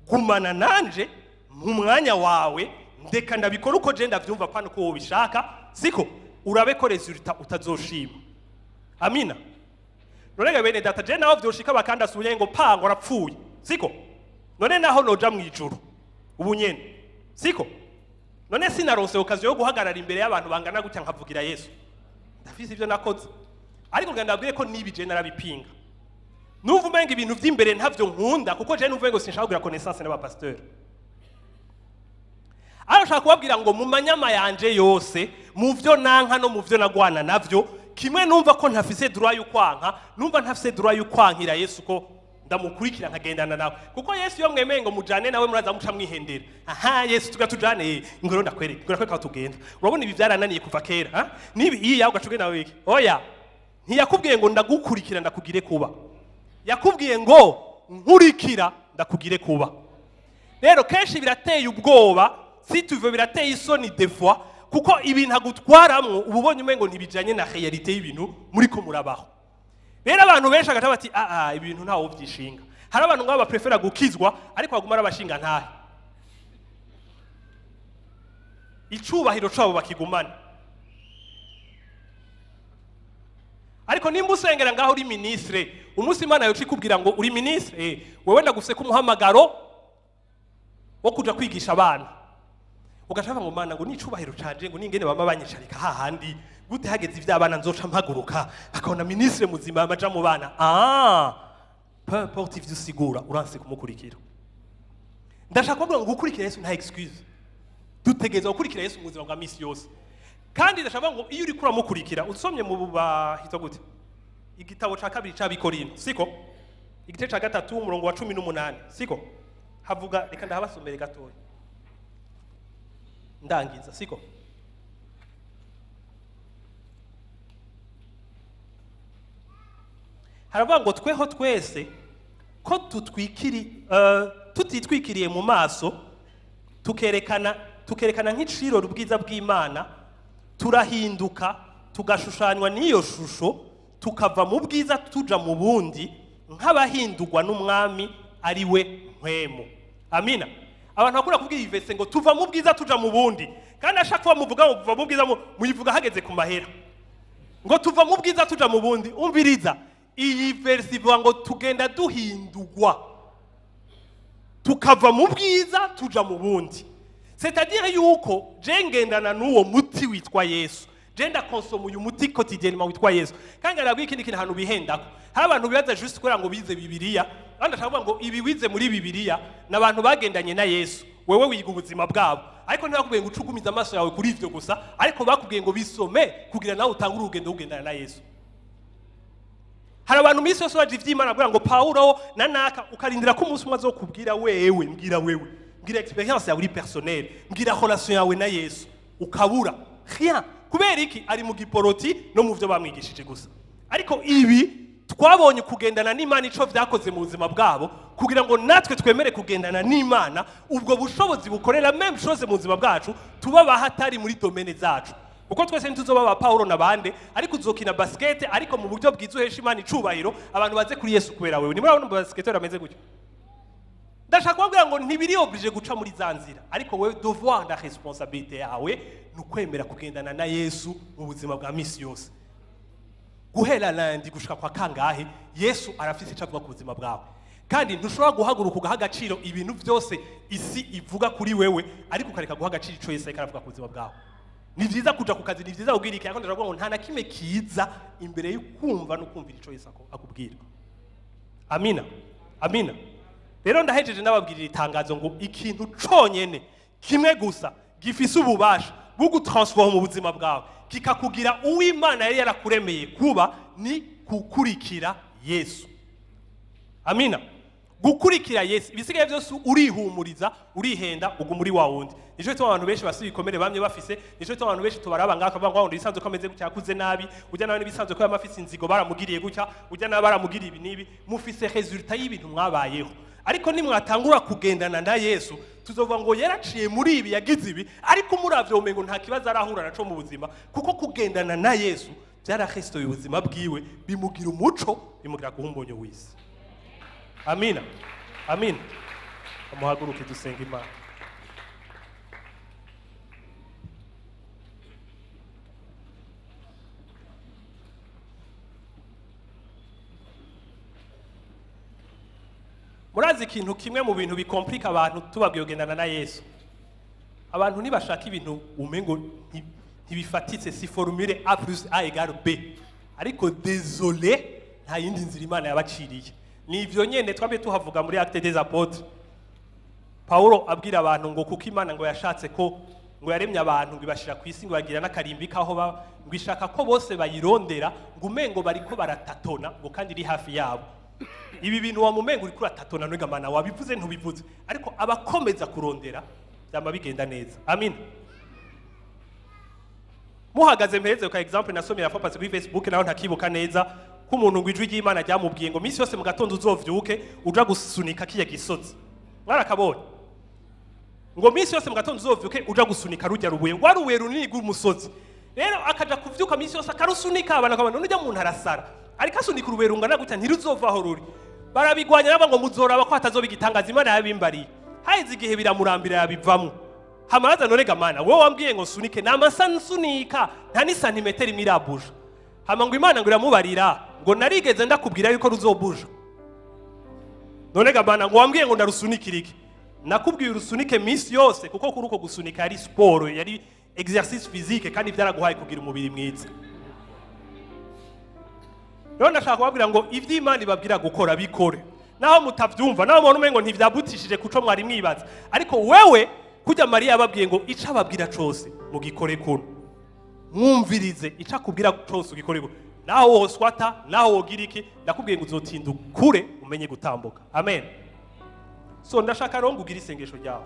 gumana nanjye mu mwanya wawe ndeka ndabikora uko jenda byumva kandi uko ubishaka siko urabe ko utazoshima amina none bene data jenda nawe byoshika bakandasubiye ngo panga urapfuye siko none naho noja mu ijuru ubunyene nyene siko none sinaronse okaziyo yo guhagarara imbere y'abantu bangana gutya nkavugira yesu ndafise ibyo nakoze ariko ugenda abwire ko n'ibi je narabipinga n'uvuga umenga ibintu by'imbere ntabyo nkunda kuko je n'uvuga ngo sinshaka kugira connaissance n'abapasiteri ariko ushaka kubabwira ngo mu manyama yanjye yose mu byo nanka no mu byo nagwana nabyo kimwe numva ko ntafise droit y'ukwanka numva ntafise droit y'ukwankira yesu ko ndamukurikira nkagendana nawe kuko yesu iyo mwemeye ngo mujyane nawe muraza muca aha yesu tuba tujyane ingoro ndakwereka ndakwereka aho tugenda urabona ibi byarananiye kuva kera niba iyi yawe ugaca ugenda wege oya ntiyakubwiye ngo ndagukurikira ndakugire kuba yakubwiye ngo nkurikira ndakugire kuba rero kenshi birateye ubwoba si tuve birateye isoni devuwa kuko ibintu agutwaramo uba ubonye umwe ngo ntibijyanye na heyarite y'ibintu muri ko murabaho rero abantu benshi hagati bati aha ah, ibintu ntawe ubyishinga hari abantu nk'aba baprefera gukizwa ariko baguma arabashinga ntahe icyubahiro cyabo bakigumana ariko nimba usengera ngaho uri minisitire umunsi imana yacu ikubwira ngo uri minisitire wowe ndagufite umuhamagaro wo kujya kwigisha abana ugashaka ngo mana ngo n'icyubahiro cyanje ngo n'ingene baba banyicarika hahandi gute hageze abana nzoca mpaguruka akabona minisitiri muzima amaca mu bana ah ibyo usigura uranse kumukurikira ndashaka kuvuga ngo gukurikira yesu nta excuse dutegereza gukurikira yesu mu buzima bwa minsi yose kandi ndashaka ngo iyo uri kuramukurikira usomye mu bahita gute igitabo cya kabiri cy'abikorino siko igice cya gatatu umurongo wa cumi n'umunani siko havuga reka ndahabasomere gatoya ndangiza siko haravuga ngo tweho twese ko eh, tutitwikiriye mu maso tukerekana nk'iciro ubwiza bw'imana turahinduka tugashushanywa n'iyo shusho tukava mu bwiza tuja mu bundi nk'abahindurwa n'umwami ari we nkwemu amina abantu bakunda kubwira iyi ngo tuva mu bwiza tuja mu bundi kandi ashaka kuba muvuga ngo kuva mu bwiza muyivuga hageze ku mahera ngo tuva mu bwiza tuja mu bundi umviriza iyi verisi ivuga ngo tugenda duhindugwa tukava mu bwiza tujya mu bundi setagire yuko jengendana n'uwo muti witwa yesu jenda konsoma uyu muti kotidiyeni witwa yesu kandi arabwira ikindi kintu ahantu bihendako hari abantu bibaza jisite kubera ngo bize bibiriya abandi ashobora kuvuga ngo ibi wize muri bibiriya ni abantu bagendanye na yesu wewe wiga ubuzima bwabo ariko ntibakubwiye ngo ucugumize amaso yawe kuri ibyo gusa ariko bakubwiye ngo bisome kugira nawe utange urugendo rugendana na yesu hari abantu minsi yose bagira iby'imana avuga ngo pawuro na naka ukarindira ko umunsi umwe azokubwira wewe mbwira wewe mbwira experience yawe uri personnel mbwira relation yawe na yesu ukabura rien kubera iki ari mu giporoti no mu byo bamwigishije gusa ariko ibi twabonye kugendana n'imana icyo byakoze mu buzima bwabo kugira ngo natwe twemere kugendana n'imana ubwo bushobozi bukorera meme shoze mu buzima bwacu tuba atari muri domene zacu kuko twese ntituzobaba ba paul na bande ariko uzokina basikete ariko mu buryo bwizuhesha imana icubahiro abantu baze kuri yesu kubera wewe niba urabona basikete bameze gutya ndashaka kubabwira ngo ntibiri oblige guca muri za nzira ariko wowe devoir na responsabilite yawe ni ukwemera kugendana na yesu mu buzima bwa minsi yose guhera landi gushika kwa kangahe yesu arafite icyo avuga ku buzima bwawe kandi ntushobora guhaguruka ugaha agaciro ibintu byose isi ivuga kuri wewe ariko ukareka guha agaciro icyo yesu ariko aravuga ku buzima bwawe ni byiza kujya ku kazi ni byiza kubwira iki ariko ndavuga ngo nta na kimwe kiza imbere yo kumva no kumvira icyo yose akubwira amina amina rero ndahejeje n'ababwirira itangazo ngo ikintu cyonyine kimwe gusa gifise ububasha bwo mu buzima bwawe kikakugira Imana yari yarakuremeye kuba ni kukurikira yesu amina gukurikira yesu ibisigaye byose urihumuriza urihenda ubwo muri wa wundi nicyo gituma abantu benshi basubiye ibikomere bamye bafise nicyo gituma abantu benshi tubara ngaho akavuga ngo wundi bisanzwe ko ameze gutya yakuze nabi ujya nawe n'ibisanzwe ko yaba inzigo baramugiriye gutya ujya nawe baramugiriye ibi n'ibi mufise resulita y'ibintu mwabayeho ariko nimwatangura kugendana na yesu tuzova ngo yaraciye muri ibi yagize ibi ariko umuravyo umengo nta kibazo arahura naco mu buzima kuko kugendana na yesu byarahesoye ubuzima bwiwe bimugira umuco bimugira guhumbonyo w'isi amina amina amuhaguruke dusenga imana murazi ikintu kimwe mu bintu bikomplika abantu tubabyugendana na yesu abantu ntibashaka ibintu umengo ntibifatitse si forumire a plus a egare b ariko dezole nta yindi nzira imana yabaciriye ni ibyo nyine twamye tuhavuga muri acte des apotres paul abwira abantu ngo kuko imana ngo yashatse ko ngo yaremye abantu ngo ibashyira ku isi ngo bagira n'akarimbi k'aho baba ngo ishaka ko bose bayirondera ngo umengo bari ko baratatona ngo kandi iri hafi yabo ibi bintu wamumenga uri kuratatona ntugamana wabivuze ntubivuze ariko abakomeza kurondera byaba bigenda neza amina muhagaze mpeze ka example nasomera papa kuri facebook naho ntakibuka neza ko umuntu ngo ijwi ry'imana ryamubwiye ngo iminsi yose mu gatondo uzovyuke uja gusunika kiya gisozi mwarakabonye ngo iminsi yose mu gatondo uzovyuke uja gusunika rujya rubuye ngo rubuye runini rw'umusozi rero akaja kuvyuka iminsi yose akarusunika abantu bakabona nujya muntu arasara ariko asunika urubuye rungana gutya ntiruzova ruri barabigwanya naba ngo muzora ko hatazoba igitangaza imana yabimbari haheze gihe biramurambira yabivamo hamaza none gamana wowe wambwiye ngo sunike namasa nsunika nta n'isantimetero imwe irabuje hama ngo imana ngo iramubarira ngo narigeze ndakubwira yuko ruzobuja none gabana ngo wambwiye ngo ndarusunikirike nakubwiye urusunike minsi yose kuko kuri uko gusunika yari siporo yari exercise physique kandi byaraguhaye kugira umubiri mwiza rero ndashaka kubabwira ngo iby'imana ibabwira gukora bikore naho mutabyumva naho mubona umenya ngo ntibyabutishije kuco mwari mwibaza ariko wewe kujya mariya ababwiye ngo ico ababwira cose mugikore kuno mwumvirize ico akubwira cose ugikore kuno naho woswata naho wogira iki ndakubwiye ngo uzotinda ukure umenye gutambuka amen so ndashaka rero ngo ugire isengesho ryawe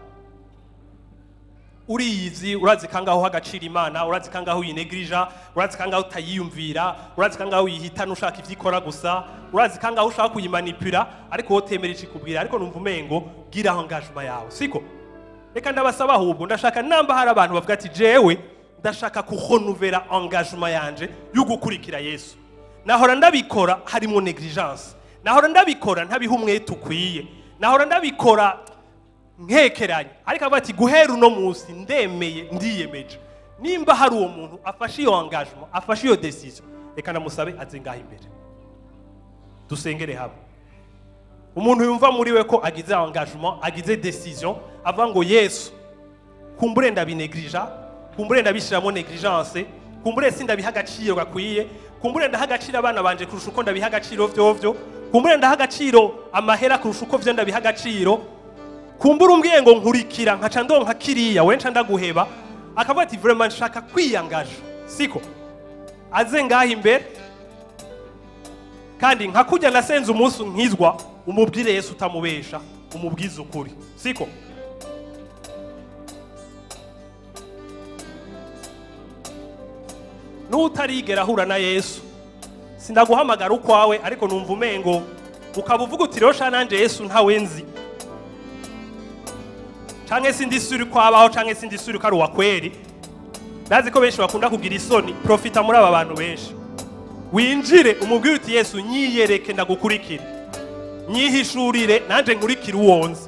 uriyizi urazi kangaho agaciro imana urazi kangaho uyinegrija urazi kangaho utayiyumvira urazi kangaho uyihitana ushaka ibyo ikora gusa urazi kangaho ushaka kuyimanipira ariko wowe utemera ikikubwira ariko numva umengo gira angajima yawe siko reka ndabasaba ahubwo ndashaka namba hari abantu bavuga ati jewe ndashaka kuhonuvera engagement yanjye yo gukurikira yesu nahora ndabikora harimo negligence nahora ndabikora ntabiha umwete ukwiye nahora ndabikora nkekeranye ariko avuga ati guhera uno munsi ndemeye ndiyemeje nimba hari uwo muntu afashe iyo engagement afashe iyo decision reka namusabe aze imbere dusengere hamwe umuntu yumva muri we ko agize engagement agize decision avuga ngo yesu kumbure ndabinegirija kumbure ndabishyiramo negligence kumbure sindabiha agaciro gakwiye kumbure ndaha agaciro abana banje kurusha uko ndabiha agaciro vyovyo kumbure ndaha agaciro amahera kurusha uko vyo ndabiha agaciro kumbure umbwiye ngo nkurikira nkaca ndonka kiriya we ndaguheba akavuga ati vraiment nshaka kwiyangaje siko aze ngaha imbere kandi nkakujya nasenze umunsi nkizwa umubwire yesu utamubesha umubwize ukuri siko n'utarigera ahura na yesu sinaguhamagara ukwawe ariko numva umengo ukaba uvuga uti rero shana nanjye yesu ntawe nzi cyangwa se indi suri kwabaho cyangwa se indi suri ko ari uwa ko benshi bakunda kugira isoni profita muri aba bantu benshi winjire umubwire uti yesu nyiyereke ndagukurikire nyihishurire nanjye nkurikire uwo nzi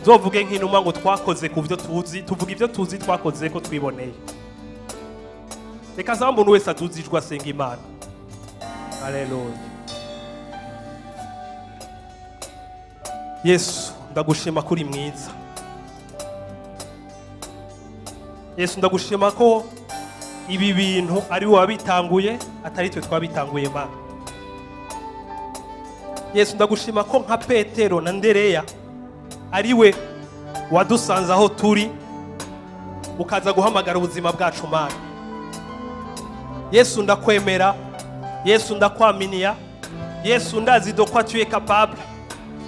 nzovuge nk'inuma ngo twakoze ku byo tuzi tuvuga ibyo tuzi twakoze ko twiboneye reka za muntu wese atuzijwe asenga imana hareruye yesu ndagushima ko uri mwiza yesu ndagushima ko ibi bintu ari wowe wabitanguye atari twe twabitanguye mana yesu ndagushima ko nka petero na ndereya ari we wadusanze aho turi ukaza guhamagara ubuzima bwacu mana yesu ndakwemera yesu ndakwaminiya yesu ndazi do ko kapabure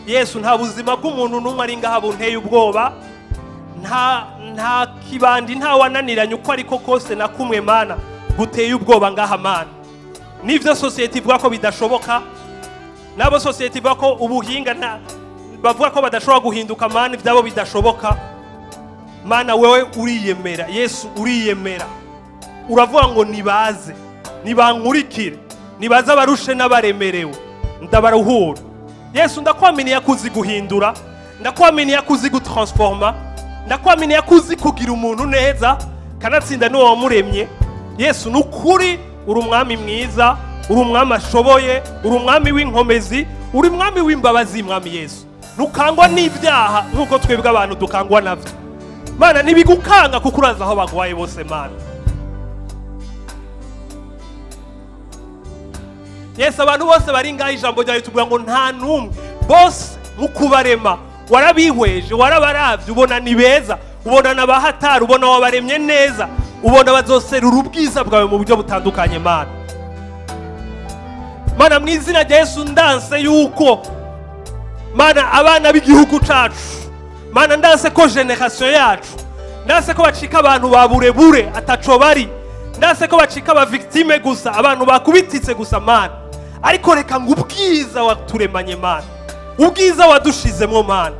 yesu nta buzima bw'umuntu n'umwe ari ngaha bunteye ubwoba nta kibandi nta wananiranye uko ariko kose na kumwe mana buteye ubwoba ngaha mana nibyo sosiyete ivuga ko bidashoboka nabo sosiyete ivuga ko ubuhinga bavuga ko badashobora guhinduka mana ibyabo bidashoboka mana wowe uriyemera yesu uriyemera uravuga ngo nibaze nibankurikire nibaze abarushe n'abaremerewe ndabaruhura yesu ndakwaminiye yakuzi guhindura ndakwaminiye yakuzi uzi gutaransforoma yakuzi kugira umuntu neza kanatsinda n'uwo yesu ni ukuri uri umwami mwiza uri umwami ashoboye uri umwami w'inkomezi uri umwami w'imbabazi mwami yesu ntukangwa n'ibyaha nk'uko twebwe abantu dukangwa nabyo mana ntibigukanga kuko urazi aho bagwaye bose mana yesu abantu bose bari ngaho ijambo ryawe tuvuga ngo nta n'umwe bose mu kubarema warabihweje warabarabye ubona ni beza ubona n'abahatari ubona wabaremye neza ubona bazoserura ubwiza bwawe mu buryo butandukanye mana mana mu izina rya yesu ndanse yuko mana abana b'igihugu cyacu mana ndanse ko generasiyo yacu ndanse ko bacika abantu ba burebure ataco ndanse ko bacika aba victime gusa abantu bakubititse gusa mana ariko reka ngo ubwiza waturemanye mana ubwiza wadushizemo mana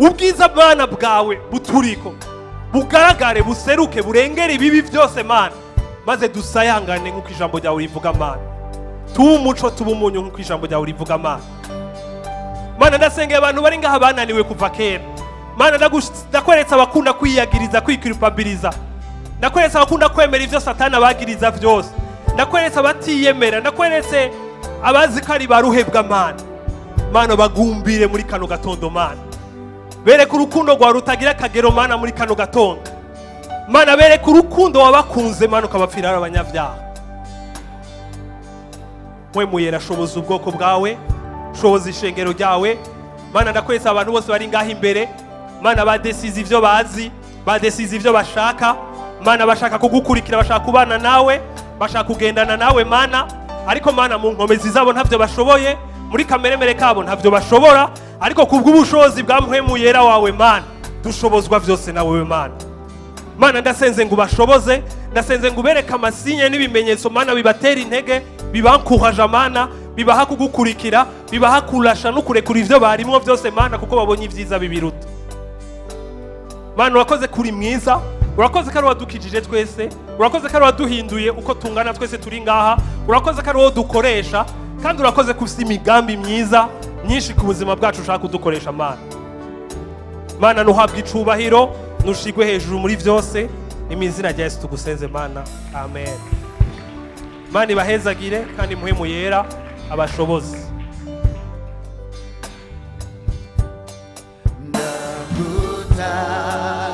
ubwiza mana bwawe buturiko bugaragare buseruke burengere ibibi byose mana maze dusayangane nk'uko ijambo ryawe rivuga mana tuba umuco tuba umunyu nk'uko ijambo ryawe rivuga mana mana ndasengera abantu bari ngaha bananiwe kuva kera mana ndakweretse abakunda kwiyagiriza kwikirupabiliza ndakweretse abakunda kwemera ibyo satana bagiriza byose ndakweretse abatiyemera ndakweretse abazi ko ari ba ruhebwamana mana bagumbire muri kano gatondo mana bereka urukundo rwawe rutagira akagero mana muri kano gatondo mana bereka urukundo wabakunze mana ukabapfira abanyabyaha mwemuyera shoboza ubwoko bwawe shoboza ishengero ryawe mana ndakwesa abantu bose bari ngaho imbere mana badesize ibyo bazi badesize ibyo bashaka mana bashaka kugukurikira bashaka kubana nawe bashaka kugendana nawe mana ariko mana mu nkomezi zabo ntabyo bashoboye muri kameremere kabo ntabyo bashobora ariko ku bw'ubushobozi yera wawe mana dushobozwa byose na wewe mana mana ndasenze ngo ubashoboze ndasenze ngo ubereke amasinye n'ibimenyetso mana bibatera intege bibakuhaje amana bibaha kugukurikira bibaha kurasha no kurekura ibyo barimo byose mana kuko babonye ibyiza bibiruta mana wakoze kuri mwiza urakoze ko ari wadukijije twese urakoze ko ari waduhinduye uko tungana twese turi ngaha urakoze ko ari wowe dukoresha kandi urakoze ko ufite imigambi myiza myinshi ku buzima bwacu ushaka kudukoresha mana mana ntuhabwe icubahiro ntushigwe hejuru muri byose imizina rya yesu tugusenze mana amen mana bahezagire kandi muhe yera abashobozi ndaguta